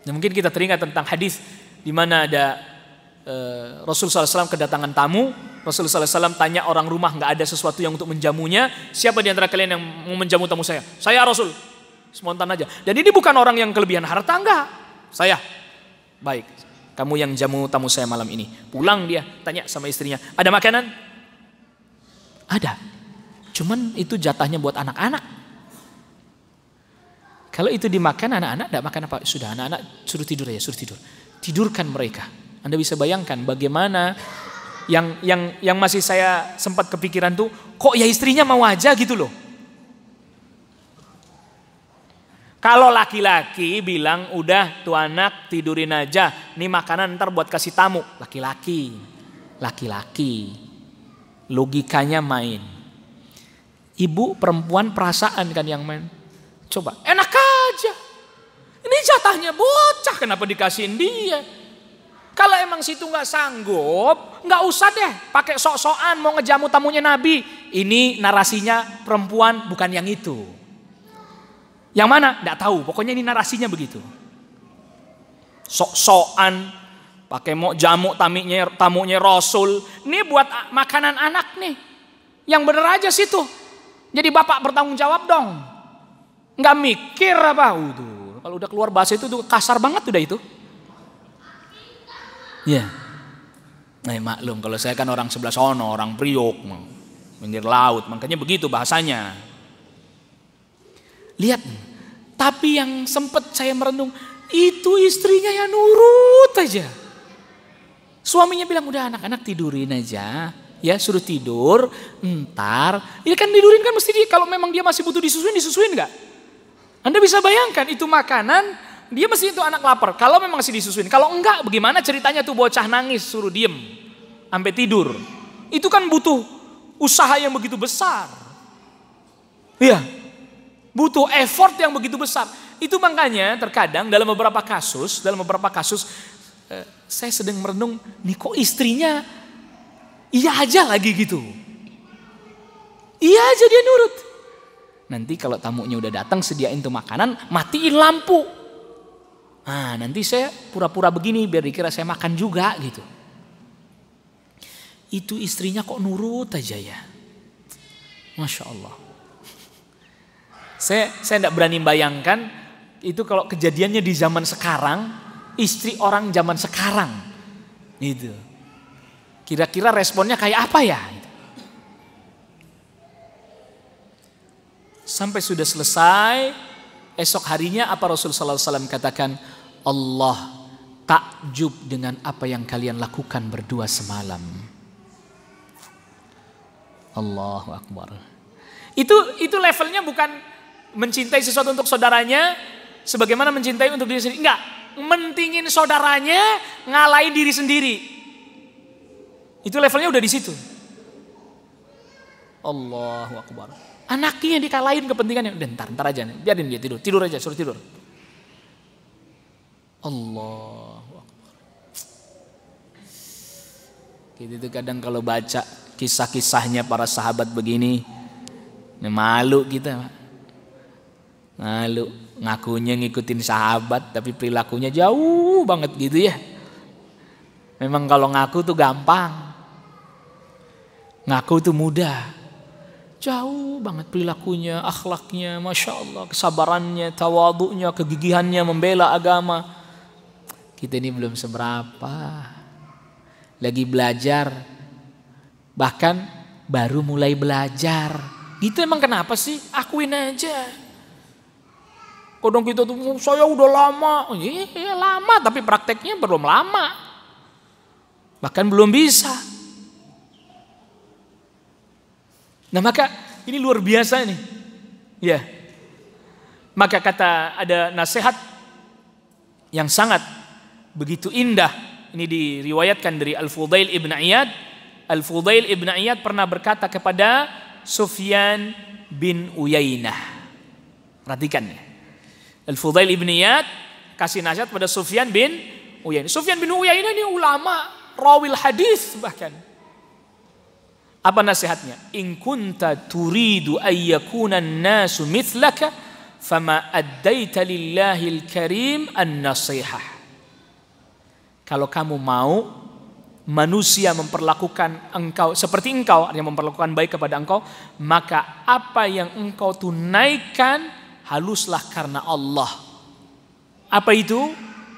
Nah, mungkin kita teringat tentang hadis di mana ada eh, Rasul SAW kedatangan tamu, Rasul SAW tanya orang rumah nggak ada sesuatu yang untuk menjamunya, siapa di antara kalian yang mau menjamu tamu saya? Saya Rasul, spontan aja. Jadi ini bukan orang yang kelebihan harta enggak. Saya. Baik. Kamu yang jamu tamu saya malam ini. Pulang dia tanya sama istrinya, "Ada makanan?" Ada. Cuman itu jatahnya buat anak-anak. Kalau itu dimakan anak-anak tidak makan apa? Sudah anak-anak suruh tidur aja, suruh tidur. Tidurkan mereka. Anda bisa bayangkan bagaimana yang yang yang masih saya sempat kepikiran tuh kok ya istrinya mau aja gitu loh. Kalau laki-laki bilang udah tuh anak tidurin aja, nih makanan ntar buat kasih tamu. Laki-laki, laki-laki, logikanya main. Ibu perempuan perasaan kan yang main. Coba enak aja. Ini jatahnya bocah kenapa dikasihin dia? Kalau emang situ nggak sanggup, nggak usah deh pakai sok-sokan mau ngejamu tamunya Nabi. Ini narasinya perempuan bukan yang itu. Yang mana? Tidak tahu. Pokoknya ini narasinya begitu. Sok-sokan, pakai jamu tamiknya, tamunya Rasul. Ini buat makanan anak nih. Yang bener aja situ. Jadi bapak bertanggung jawab dong. Nggak mikir apa. Udah, kalau udah keluar bahasa itu tuh kasar banget udah itu. Iya. Yeah. Nah maklum kalau saya kan orang sebelah sono, orang Priok. Pinggir laut, makanya begitu bahasanya. Lihat, tapi yang sempat saya merenung, itu istrinya yang nurut aja. Suaminya bilang, udah anak-anak tidurin aja. Ya suruh tidur, ntar. Ya kan tidurin kan mesti dia, kalau memang dia masih butuh disusuin, disusuin nggak? Anda bisa bayangkan itu makanan, dia mesti itu anak lapar. Kalau memang masih disusuin, kalau enggak bagaimana ceritanya tuh bocah nangis suruh diem. Sampai tidur. Itu kan butuh usaha yang begitu besar. Iya, Butuh effort yang begitu besar. Itu makanya terkadang dalam beberapa kasus, dalam beberapa kasus eh, saya sedang merenung, nih kok istrinya iya aja lagi gitu. Iya aja dia nurut. Nanti kalau tamunya udah datang sediain tuh makanan, matiin lampu. Nah, nanti saya pura-pura begini biar dikira saya makan juga gitu. Itu istrinya kok nurut aja ya. Masya Allah. Saya saya tidak berani bayangkan itu kalau kejadiannya di zaman sekarang, istri orang zaman sekarang, itu. Kira-kira responnya kayak apa ya? Gitu. Sampai sudah selesai, esok harinya apa Rasul Sallallahu Alaihi Wasallam katakan, Allah takjub dengan apa yang kalian lakukan berdua semalam. Allahu Akbar. Itu itu levelnya bukan mencintai sesuatu untuk saudaranya sebagaimana mencintai untuk diri sendiri. Enggak, mentingin saudaranya ngalahin diri sendiri. Itu levelnya udah di situ. Allahu Akbar. Anaknya dikalahin kepentingannya. Bentar, ntar, ntar aja nih. Biarin dia tidur. Tidur aja, suruh tidur. Allahu Akbar. Gitu itu kadang kalau baca kisah-kisahnya para sahabat begini. Malu kita. Pak lalu ngaku ngakunya ngikutin sahabat tapi perilakunya jauh banget gitu ya. Memang kalau ngaku tuh gampang. Ngaku tuh mudah. Jauh banget perilakunya, akhlaknya, Masya Allah, kesabarannya, tawaduknya, kegigihannya, membela agama. Kita ini belum seberapa. Lagi belajar, bahkan baru mulai belajar. itu emang kenapa sih? Akuin aja. Kodong kita tuh saya udah lama, iya lama tapi prakteknya belum lama. Bahkan belum bisa. Nah maka ini luar biasa ini. Ya. Maka kata ada nasihat yang sangat begitu indah. Ini diriwayatkan dari Al-Fudail Ibn Iyad. Al-Fudail Ibn Iyad pernah berkata kepada Sufyan bin Uyainah. Perhatikan ya. Al-Fudail ibn Iyad kasih nasihat pada Sufyan bin Uyainah. Sufyan bin Uyainah ini ulama rawil hadis bahkan. Apa nasihatnya? In kunta turidu ayyakuna nasu mithlaka fama addaita lillahi al-karim an-nasihah. Kalau kamu mau manusia memperlakukan engkau seperti engkau, artinya memperlakukan baik kepada engkau, maka apa yang engkau tunaikan haluslah karena Allah. Apa itu?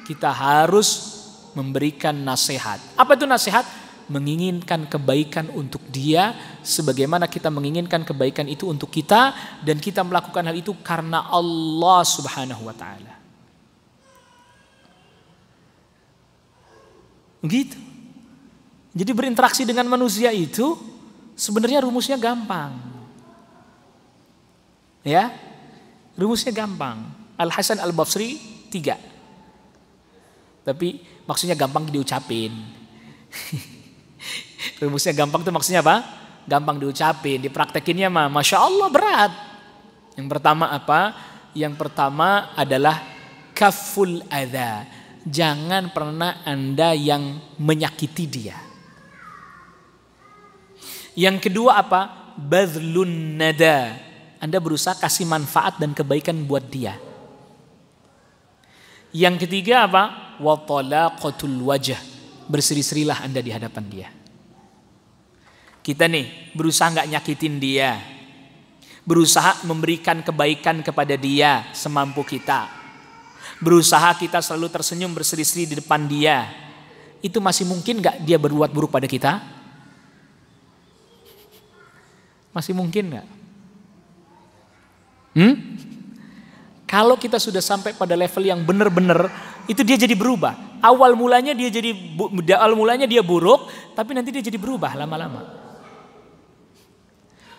Kita harus memberikan nasihat. Apa itu nasihat? Menginginkan kebaikan untuk dia sebagaimana kita menginginkan kebaikan itu untuk kita dan kita melakukan hal itu karena Allah Subhanahu wa taala. Gitu. Jadi berinteraksi dengan manusia itu sebenarnya rumusnya gampang. Ya, Rumusnya gampang. Al Hasan Al Basri tiga. Tapi maksudnya gampang diucapin. Rumusnya gampang itu maksudnya apa? Gampang diucapin, dipraktekinnya mah, masya Allah berat. Yang pertama apa? Yang pertama adalah kaful ada, Jangan pernah anda yang menyakiti dia. Yang kedua apa? Badlun nada anda berusaha kasih manfaat dan kebaikan buat dia. Yang ketiga apa? Wa wajah. Berseri-serilah Anda di hadapan dia. Kita nih berusaha nggak nyakitin dia. Berusaha memberikan kebaikan kepada dia semampu kita. Berusaha kita selalu tersenyum berseri-seri di depan dia. Itu masih mungkin nggak dia berbuat buruk pada kita? Masih mungkin nggak? Hmm? Kalau kita sudah sampai pada level yang benar-benar, itu dia jadi berubah. Awal mulanya dia jadi awal mulanya dia buruk, tapi nanti dia jadi berubah lama-lama.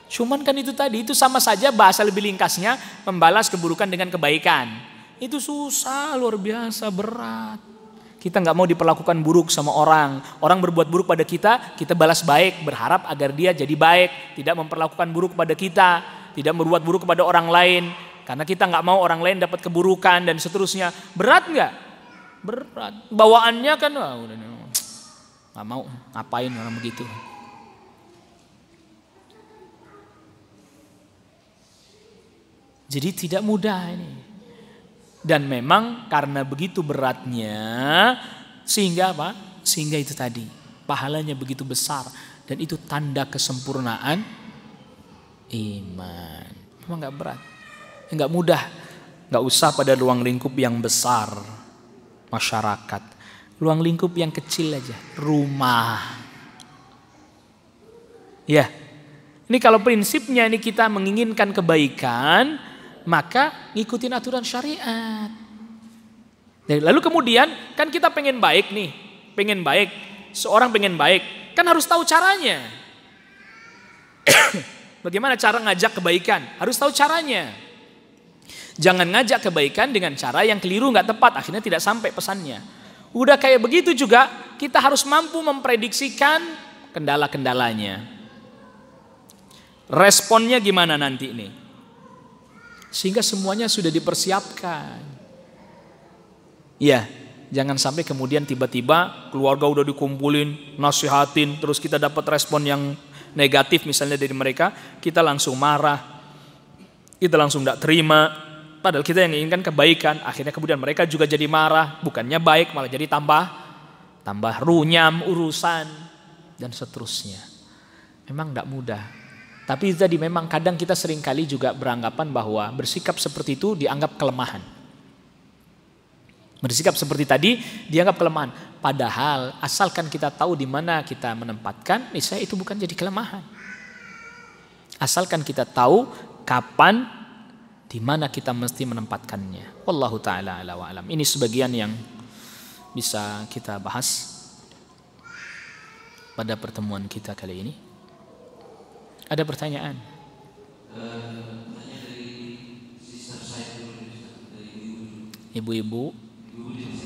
Cuman kan itu tadi itu sama saja bahasa lebih lingkasnya membalas keburukan dengan kebaikan. Itu susah luar biasa berat. Kita nggak mau diperlakukan buruk sama orang. Orang berbuat buruk pada kita, kita balas baik berharap agar dia jadi baik, tidak memperlakukan buruk pada kita tidak berbuat buruk kepada orang lain. Karena kita nggak mau orang lain dapat keburukan dan seterusnya. Berat nggak? Berat. Bawaannya kan, wah, udah, nggak mau ngapain orang begitu. Jadi tidak mudah ini. Dan memang karena begitu beratnya sehingga apa? Sehingga itu tadi pahalanya begitu besar dan itu tanda kesempurnaan iman. Memang nggak berat, eh, nggak mudah, nggak usah pada ruang lingkup yang besar masyarakat, ruang lingkup yang kecil aja, rumah. Ya, ini kalau prinsipnya ini kita menginginkan kebaikan, maka ngikutin aturan syariat. Lalu kemudian kan kita pengen baik nih, pengen baik, seorang pengen baik, kan harus tahu caranya. Bagaimana cara ngajak kebaikan? Harus tahu caranya. Jangan ngajak kebaikan dengan cara yang keliru nggak tepat, akhirnya tidak sampai pesannya. Udah kayak begitu juga, kita harus mampu memprediksikan kendala-kendalanya. Responnya gimana nanti ini? Sehingga semuanya sudah dipersiapkan. Ya, jangan sampai kemudian tiba-tiba keluarga udah dikumpulin, nasihatin, terus kita dapat respon yang negatif misalnya dari mereka, kita langsung marah, kita langsung tidak terima. Padahal kita yang inginkan kebaikan, akhirnya kemudian mereka juga jadi marah, bukannya baik malah jadi tambah tambah runyam urusan dan seterusnya. Memang tidak mudah. Tapi tadi memang kadang kita seringkali juga beranggapan bahwa bersikap seperti itu dianggap kelemahan. Bersikap seperti tadi dianggap kelemahan. Padahal asalkan kita tahu di mana kita menempatkan, niscaya itu bukan jadi kelemahan. Asalkan kita tahu kapan di mana kita mesti menempatkannya. Wallahu taala ala wa alam. Ini sebagian yang bisa kita bahas pada pertemuan kita kali ini. Ada pertanyaan? Eh, Ibu-ibu. Uh,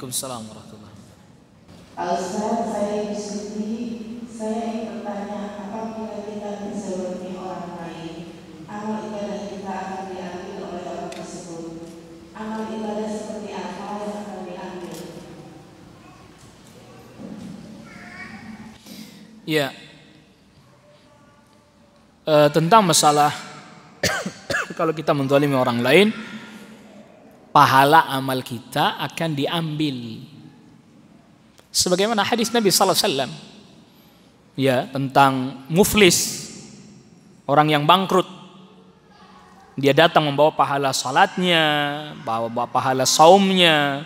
Waalaikumsalam warahmatullahi wabarakatuh. saya Yusri. Saya ingin bertanya, apabila kita bisa menzalimi orang lain, amal ibadah kita akan diambil oleh orang tersebut. Amal ibadah seperti apa yang akan diambil? Ya, eh, tentang masalah kalau kita menzalimi orang lain, pahala amal kita akan diambil. Sebagaimana hadis Nabi sallallahu alaihi wasallam ya tentang muflis orang yang bangkrut dia datang membawa pahala salatnya, bawa pahala saumnya,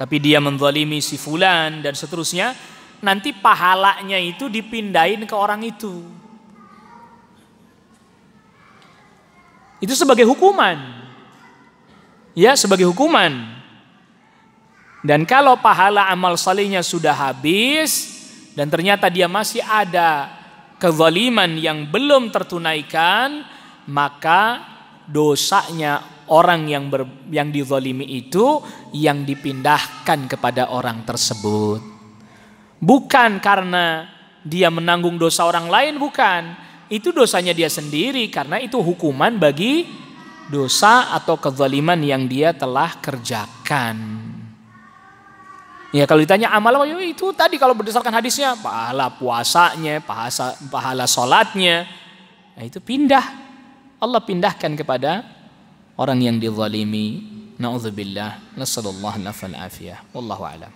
tapi dia menzalimi si fulan dan seterusnya, nanti pahalanya itu dipindahin ke orang itu. Itu sebagai hukuman ya sebagai hukuman. Dan kalau pahala amal salihnya sudah habis dan ternyata dia masih ada kezaliman yang belum tertunaikan, maka dosanya orang yang ber, yang dizalimi itu yang dipindahkan kepada orang tersebut. Bukan karena dia menanggung dosa orang lain bukan. Itu dosanya dia sendiri karena itu hukuman bagi dosa atau kezaliman yang dia telah kerjakan. Ya kalau ditanya amal apa oh, ya, itu tadi kalau berdasarkan hadisnya pahala puasanya, pahala pahala salatnya. Nah, itu pindah. Allah pindahkan kepada orang yang dizalimi. Nauzubillah. Nasallallahu alaihi wasallam. Wallahu a'lam.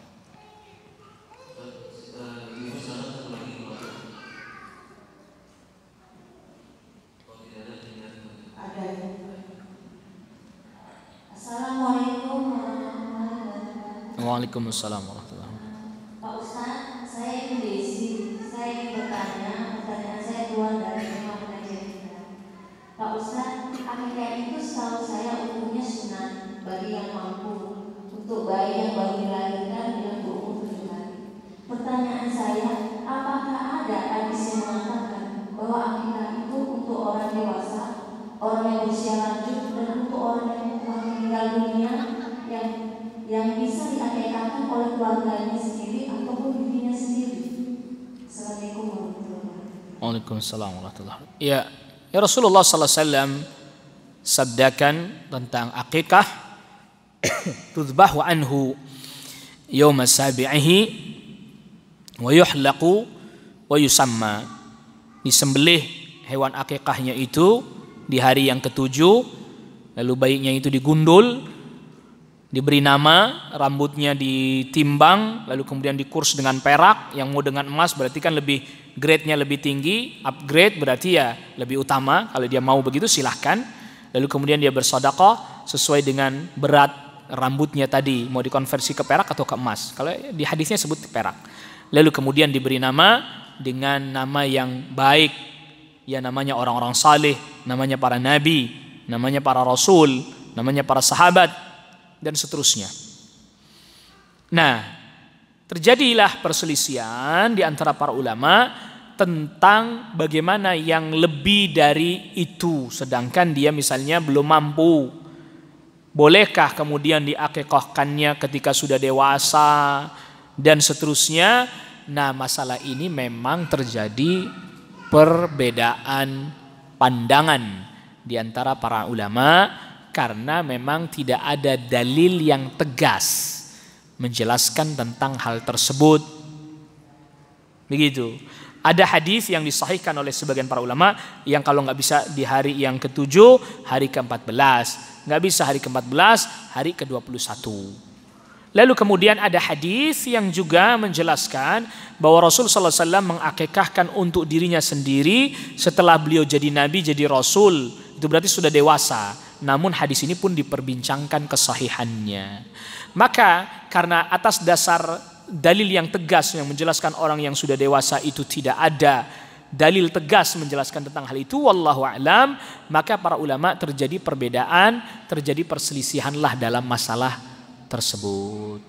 Assalamualaikum warahmatullahi wabarakatuh. Waalaikumsalam Pak Ustaz, saya Desi. Saya ingin bertanya, pertanyaan saya keluar dari tema pengajian Pak Ustaz, akhirnya itu setahu saya umumnya sunat bagi yang mampu untuk bayi yang baru dilahirkan dengan umur tujuh hari. Pertanyaan saya, apakah ada hadis yang mengatakan bahwa akhirnya itu untuk orang dewasa, orang yang usia lanjut, dan untuk orang yang atau meninggal dunia yang yang bisa diakekakan oleh keluarganya sendiri ataupun dirinya sendiri. Assalamualaikum Waalaikumsalam warahmatullahi wabarakatuh. Ya, ya Rasulullah sallallahu alaihi wasallam sabdakan tentang akikah tuzbahu anhu yawma sabi'ihi wa yuhlaqu wa yusamma disembelih hewan akikahnya itu di hari yang ketujuh Lalu bayinya itu digundul, diberi nama, rambutnya ditimbang, lalu kemudian dikurs dengan perak, yang mau dengan emas berarti kan lebih grade-nya lebih tinggi, upgrade berarti ya lebih utama, kalau dia mau begitu silahkan. Lalu kemudian dia bersodakoh sesuai dengan berat rambutnya tadi, mau dikonversi ke perak atau ke emas. Kalau di hadisnya sebut perak. Lalu kemudian diberi nama dengan nama yang baik, ya namanya orang-orang saleh, namanya para nabi, namanya para rasul, namanya para sahabat, dan seterusnya. Nah, terjadilah perselisihan di antara para ulama tentang bagaimana yang lebih dari itu, sedangkan dia misalnya belum mampu. Bolehkah kemudian diakekahkannya ketika sudah dewasa dan seterusnya? Nah, masalah ini memang terjadi perbedaan pandangan di antara para ulama karena memang tidak ada dalil yang tegas menjelaskan tentang hal tersebut. Begitu. Ada hadis yang disahihkan oleh sebagian para ulama yang kalau nggak bisa di hari yang ketujuh, hari ke-14. Nggak bisa hari ke-14, hari ke-21. Lalu kemudian ada hadis yang juga menjelaskan bahwa Rasul SAW mengakikahkan untuk dirinya sendiri setelah beliau jadi nabi, jadi rasul itu berarti sudah dewasa. Namun hadis ini pun diperbincangkan kesahihannya. Maka karena atas dasar dalil yang tegas yang menjelaskan orang yang sudah dewasa itu tidak ada dalil tegas menjelaskan tentang hal itu wallahu alam maka para ulama terjadi perbedaan terjadi perselisihanlah dalam masalah tersebut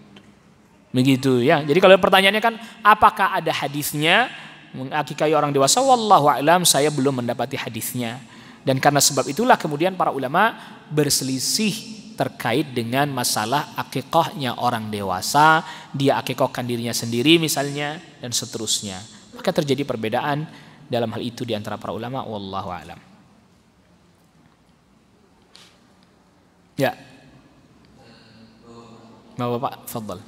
begitu ya jadi kalau pertanyaannya kan apakah ada hadisnya mengakikai orang dewasa wallahu alam saya belum mendapati hadisnya dan karena sebab itulah kemudian para ulama berselisih terkait dengan masalah akikahnya orang dewasa, dia akikahkan dirinya sendiri misalnya dan seterusnya. Maka terjadi perbedaan dalam hal itu di antara para ulama wallahu alam. Ya. Bapak, fadhal.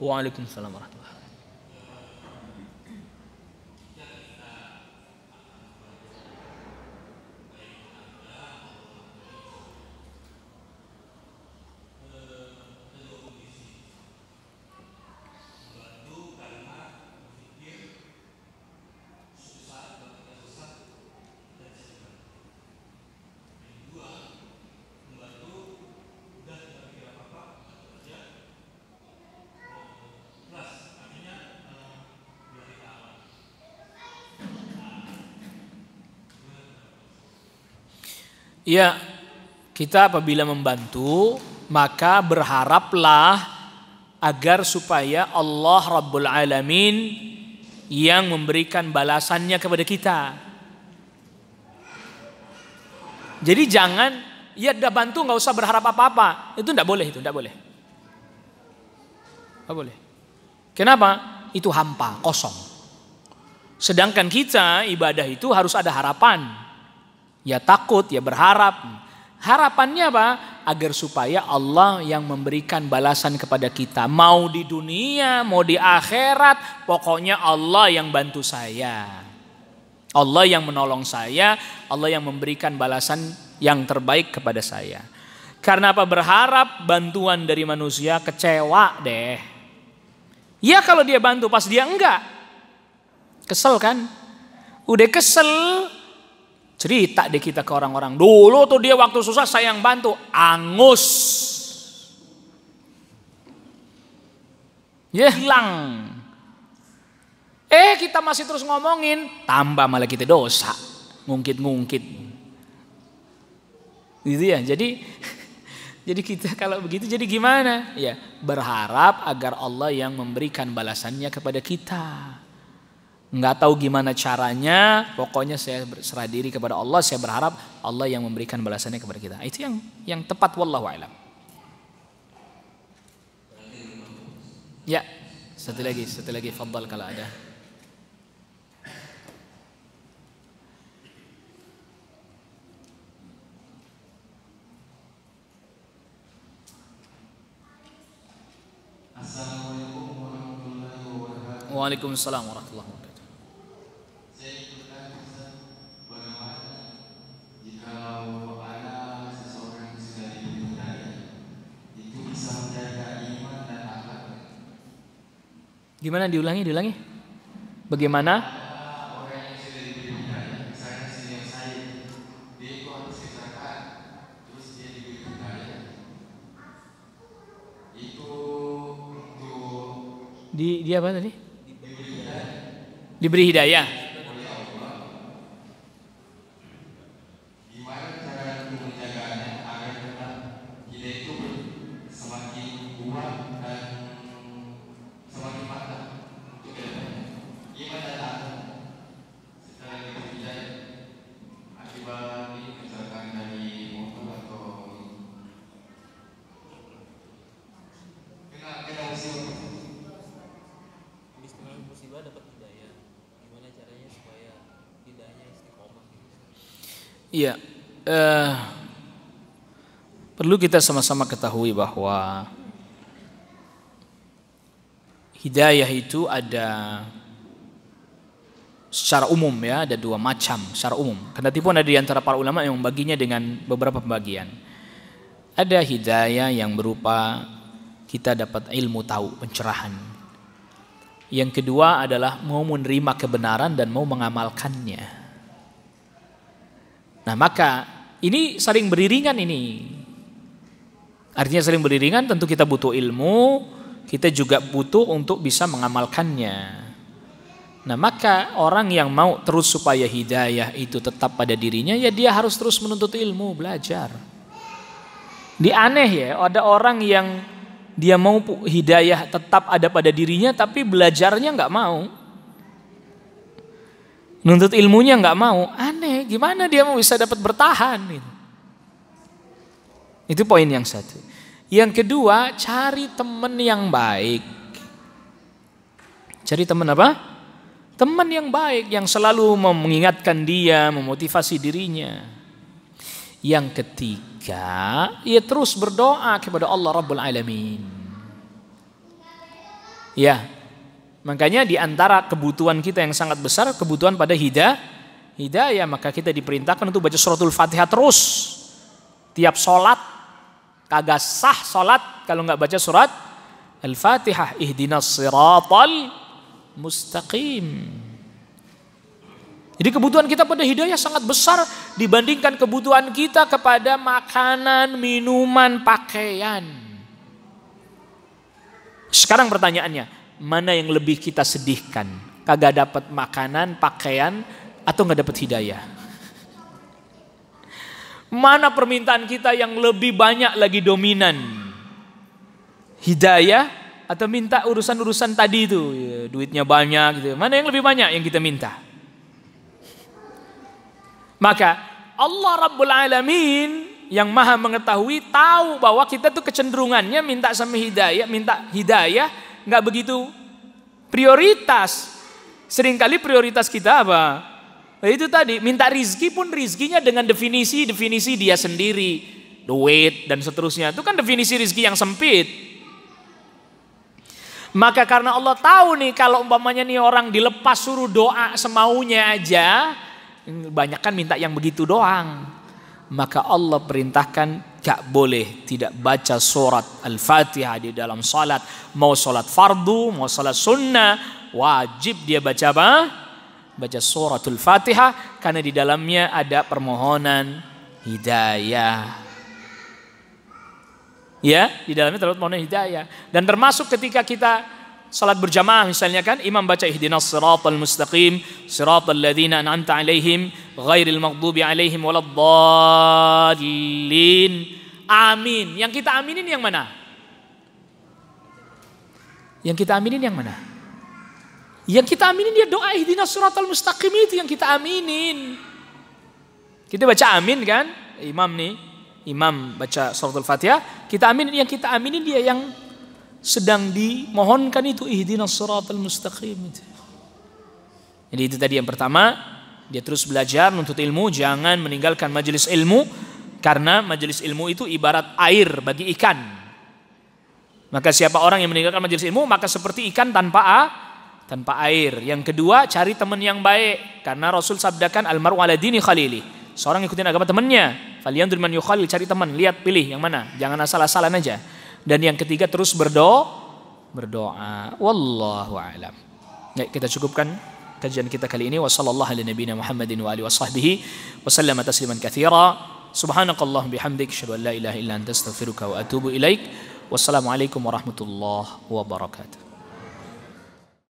وعليكم السلام ورحمة الله Ya, kita apabila membantu maka berharaplah agar supaya Allah Rabbul Alamin yang memberikan balasannya kepada kita. Jadi jangan ya udah bantu nggak usah berharap apa-apa. Itu tidak boleh itu, tidak boleh. Tidak boleh. Kenapa? Itu hampa, kosong. Sedangkan kita ibadah itu harus ada harapan. Ya takut, ya berharap. Harapannya apa? Agar supaya Allah yang memberikan balasan kepada kita. Mau di dunia, mau di akhirat. Pokoknya Allah yang bantu saya. Allah yang menolong saya. Allah yang memberikan balasan yang terbaik kepada saya. Karena apa? Berharap bantuan dari manusia kecewa deh. Ya kalau dia bantu pas dia enggak. Kesel kan? Udah kesel Cerita deh kita ke orang-orang. Dulu tuh dia waktu susah saya yang bantu. Angus. Ya hilang. Eh kita masih terus ngomongin. Tambah malah kita dosa. Ngungkit-ngungkit. Gitu ya. Jadi jadi kita kalau begitu jadi gimana? Ya berharap agar Allah yang memberikan balasannya kepada kita nggak tahu gimana caranya, pokoknya saya berserah diri kepada Allah, saya berharap Allah yang memberikan balasannya kepada kita. Itu yang yang tepat wallahu alam. Ya, satu lagi, satu lagi fadal kalau ada. Assalamualaikum warahmatullahi wabarakatuh. Waalaikumsalam warahmatullahi Gimana diulangi, diulangi? Bagaimana? Di, dia apa tadi? Diberi hidayah. kita sama-sama ketahui bahwa hidayah itu ada secara umum ya, ada dua macam secara umum. Karena tipu ada di antara para ulama yang membaginya dengan beberapa pembagian. Ada hidayah yang berupa kita dapat ilmu tahu, pencerahan. Yang kedua adalah mau menerima kebenaran dan mau mengamalkannya. Nah, maka ini saling beriringan ini Artinya sering beriringan tentu kita butuh ilmu, kita juga butuh untuk bisa mengamalkannya. Nah maka orang yang mau terus supaya hidayah itu tetap pada dirinya ya dia harus terus menuntut ilmu, belajar. Di aneh ya ada orang yang dia mau hidayah tetap ada pada dirinya tapi belajarnya nggak mau. Nuntut ilmunya nggak mau, aneh gimana dia mau bisa dapat bertahan gitu. Itu poin yang satu. Yang kedua, cari teman yang baik. Cari teman apa? Teman yang baik yang selalu mengingatkan dia, memotivasi dirinya. Yang ketiga, ia terus berdoa kepada Allah Rabbul Alamin. Ya, makanya di antara kebutuhan kita yang sangat besar, kebutuhan pada hidayah, hidayah maka kita diperintahkan untuk baca suratul fatihah terus. Tiap sholat kagak sah salat kalau nggak baca surat Al-Fatihah ihdinas siratal mustaqim. Jadi kebutuhan kita pada hidayah sangat besar dibandingkan kebutuhan kita kepada makanan, minuman, pakaian. Sekarang pertanyaannya, mana yang lebih kita sedihkan? Kagak dapat makanan, pakaian, atau nggak dapat hidayah? Mana permintaan kita yang lebih banyak lagi dominan? Hidayah atau minta urusan-urusan tadi itu, ya, duitnya banyak gitu. Mana yang lebih banyak yang kita minta? Maka Allah Rabbul Alamin yang maha mengetahui tahu bahwa kita tuh kecenderungannya minta sama hidayah, minta hidayah nggak begitu prioritas. Seringkali prioritas kita apa? Nah, itu tadi minta rizki pun rizkinya dengan definisi-definisi dia sendiri, duit dan seterusnya. Itu kan definisi rizki yang sempit. Maka karena Allah tahu nih kalau umpamanya nih orang dilepas suruh doa semaunya aja, banyak kan minta yang begitu doang. Maka Allah perintahkan gak boleh tidak baca surat Al-Fatihah di dalam salat. Mau salat fardu, mau salat sunnah, wajib dia baca apa? baca suratul Fatihah karena di dalamnya ada permohonan hidayah. Ya, di dalamnya terdapat permohonan hidayah. Dan termasuk ketika kita salat berjamaah misalnya kan imam baca ihdinas siratal mustaqim siratal ladzina an'amta alaihim ghairil maghdubi alaihim waladdallin. Amin. Yang kita aminin yang mana? Yang kita aminin yang mana? Yang kita aminin dia doa ihdina suratul mustaqim itu yang kita aminin. Kita baca amin kan? Imam nih, imam baca suratul Fatihah, kita aminin yang kita aminin dia yang sedang dimohonkan itu ihdina suratul mustaqim itu. Jadi itu tadi yang pertama, dia terus belajar menuntut ilmu, jangan meninggalkan majelis ilmu karena majelis ilmu itu ibarat air bagi ikan. Maka siapa orang yang meninggalkan majelis ilmu maka seperti ikan tanpa air tanpa air. Yang kedua, cari teman yang baik. Karena Rasul sabdakan almaru ala khalili. Seorang ikutin agama temannya. kalian man yukhalil, cari teman, lihat pilih yang mana. Jangan asal-asalan aja. Dan yang ketiga terus berdoa, berdoa. Wallahu a'lam. Ya, kita cukupkan kajian kita kali ini. Wassalamualaikum warahmatullahi wabarakatuh.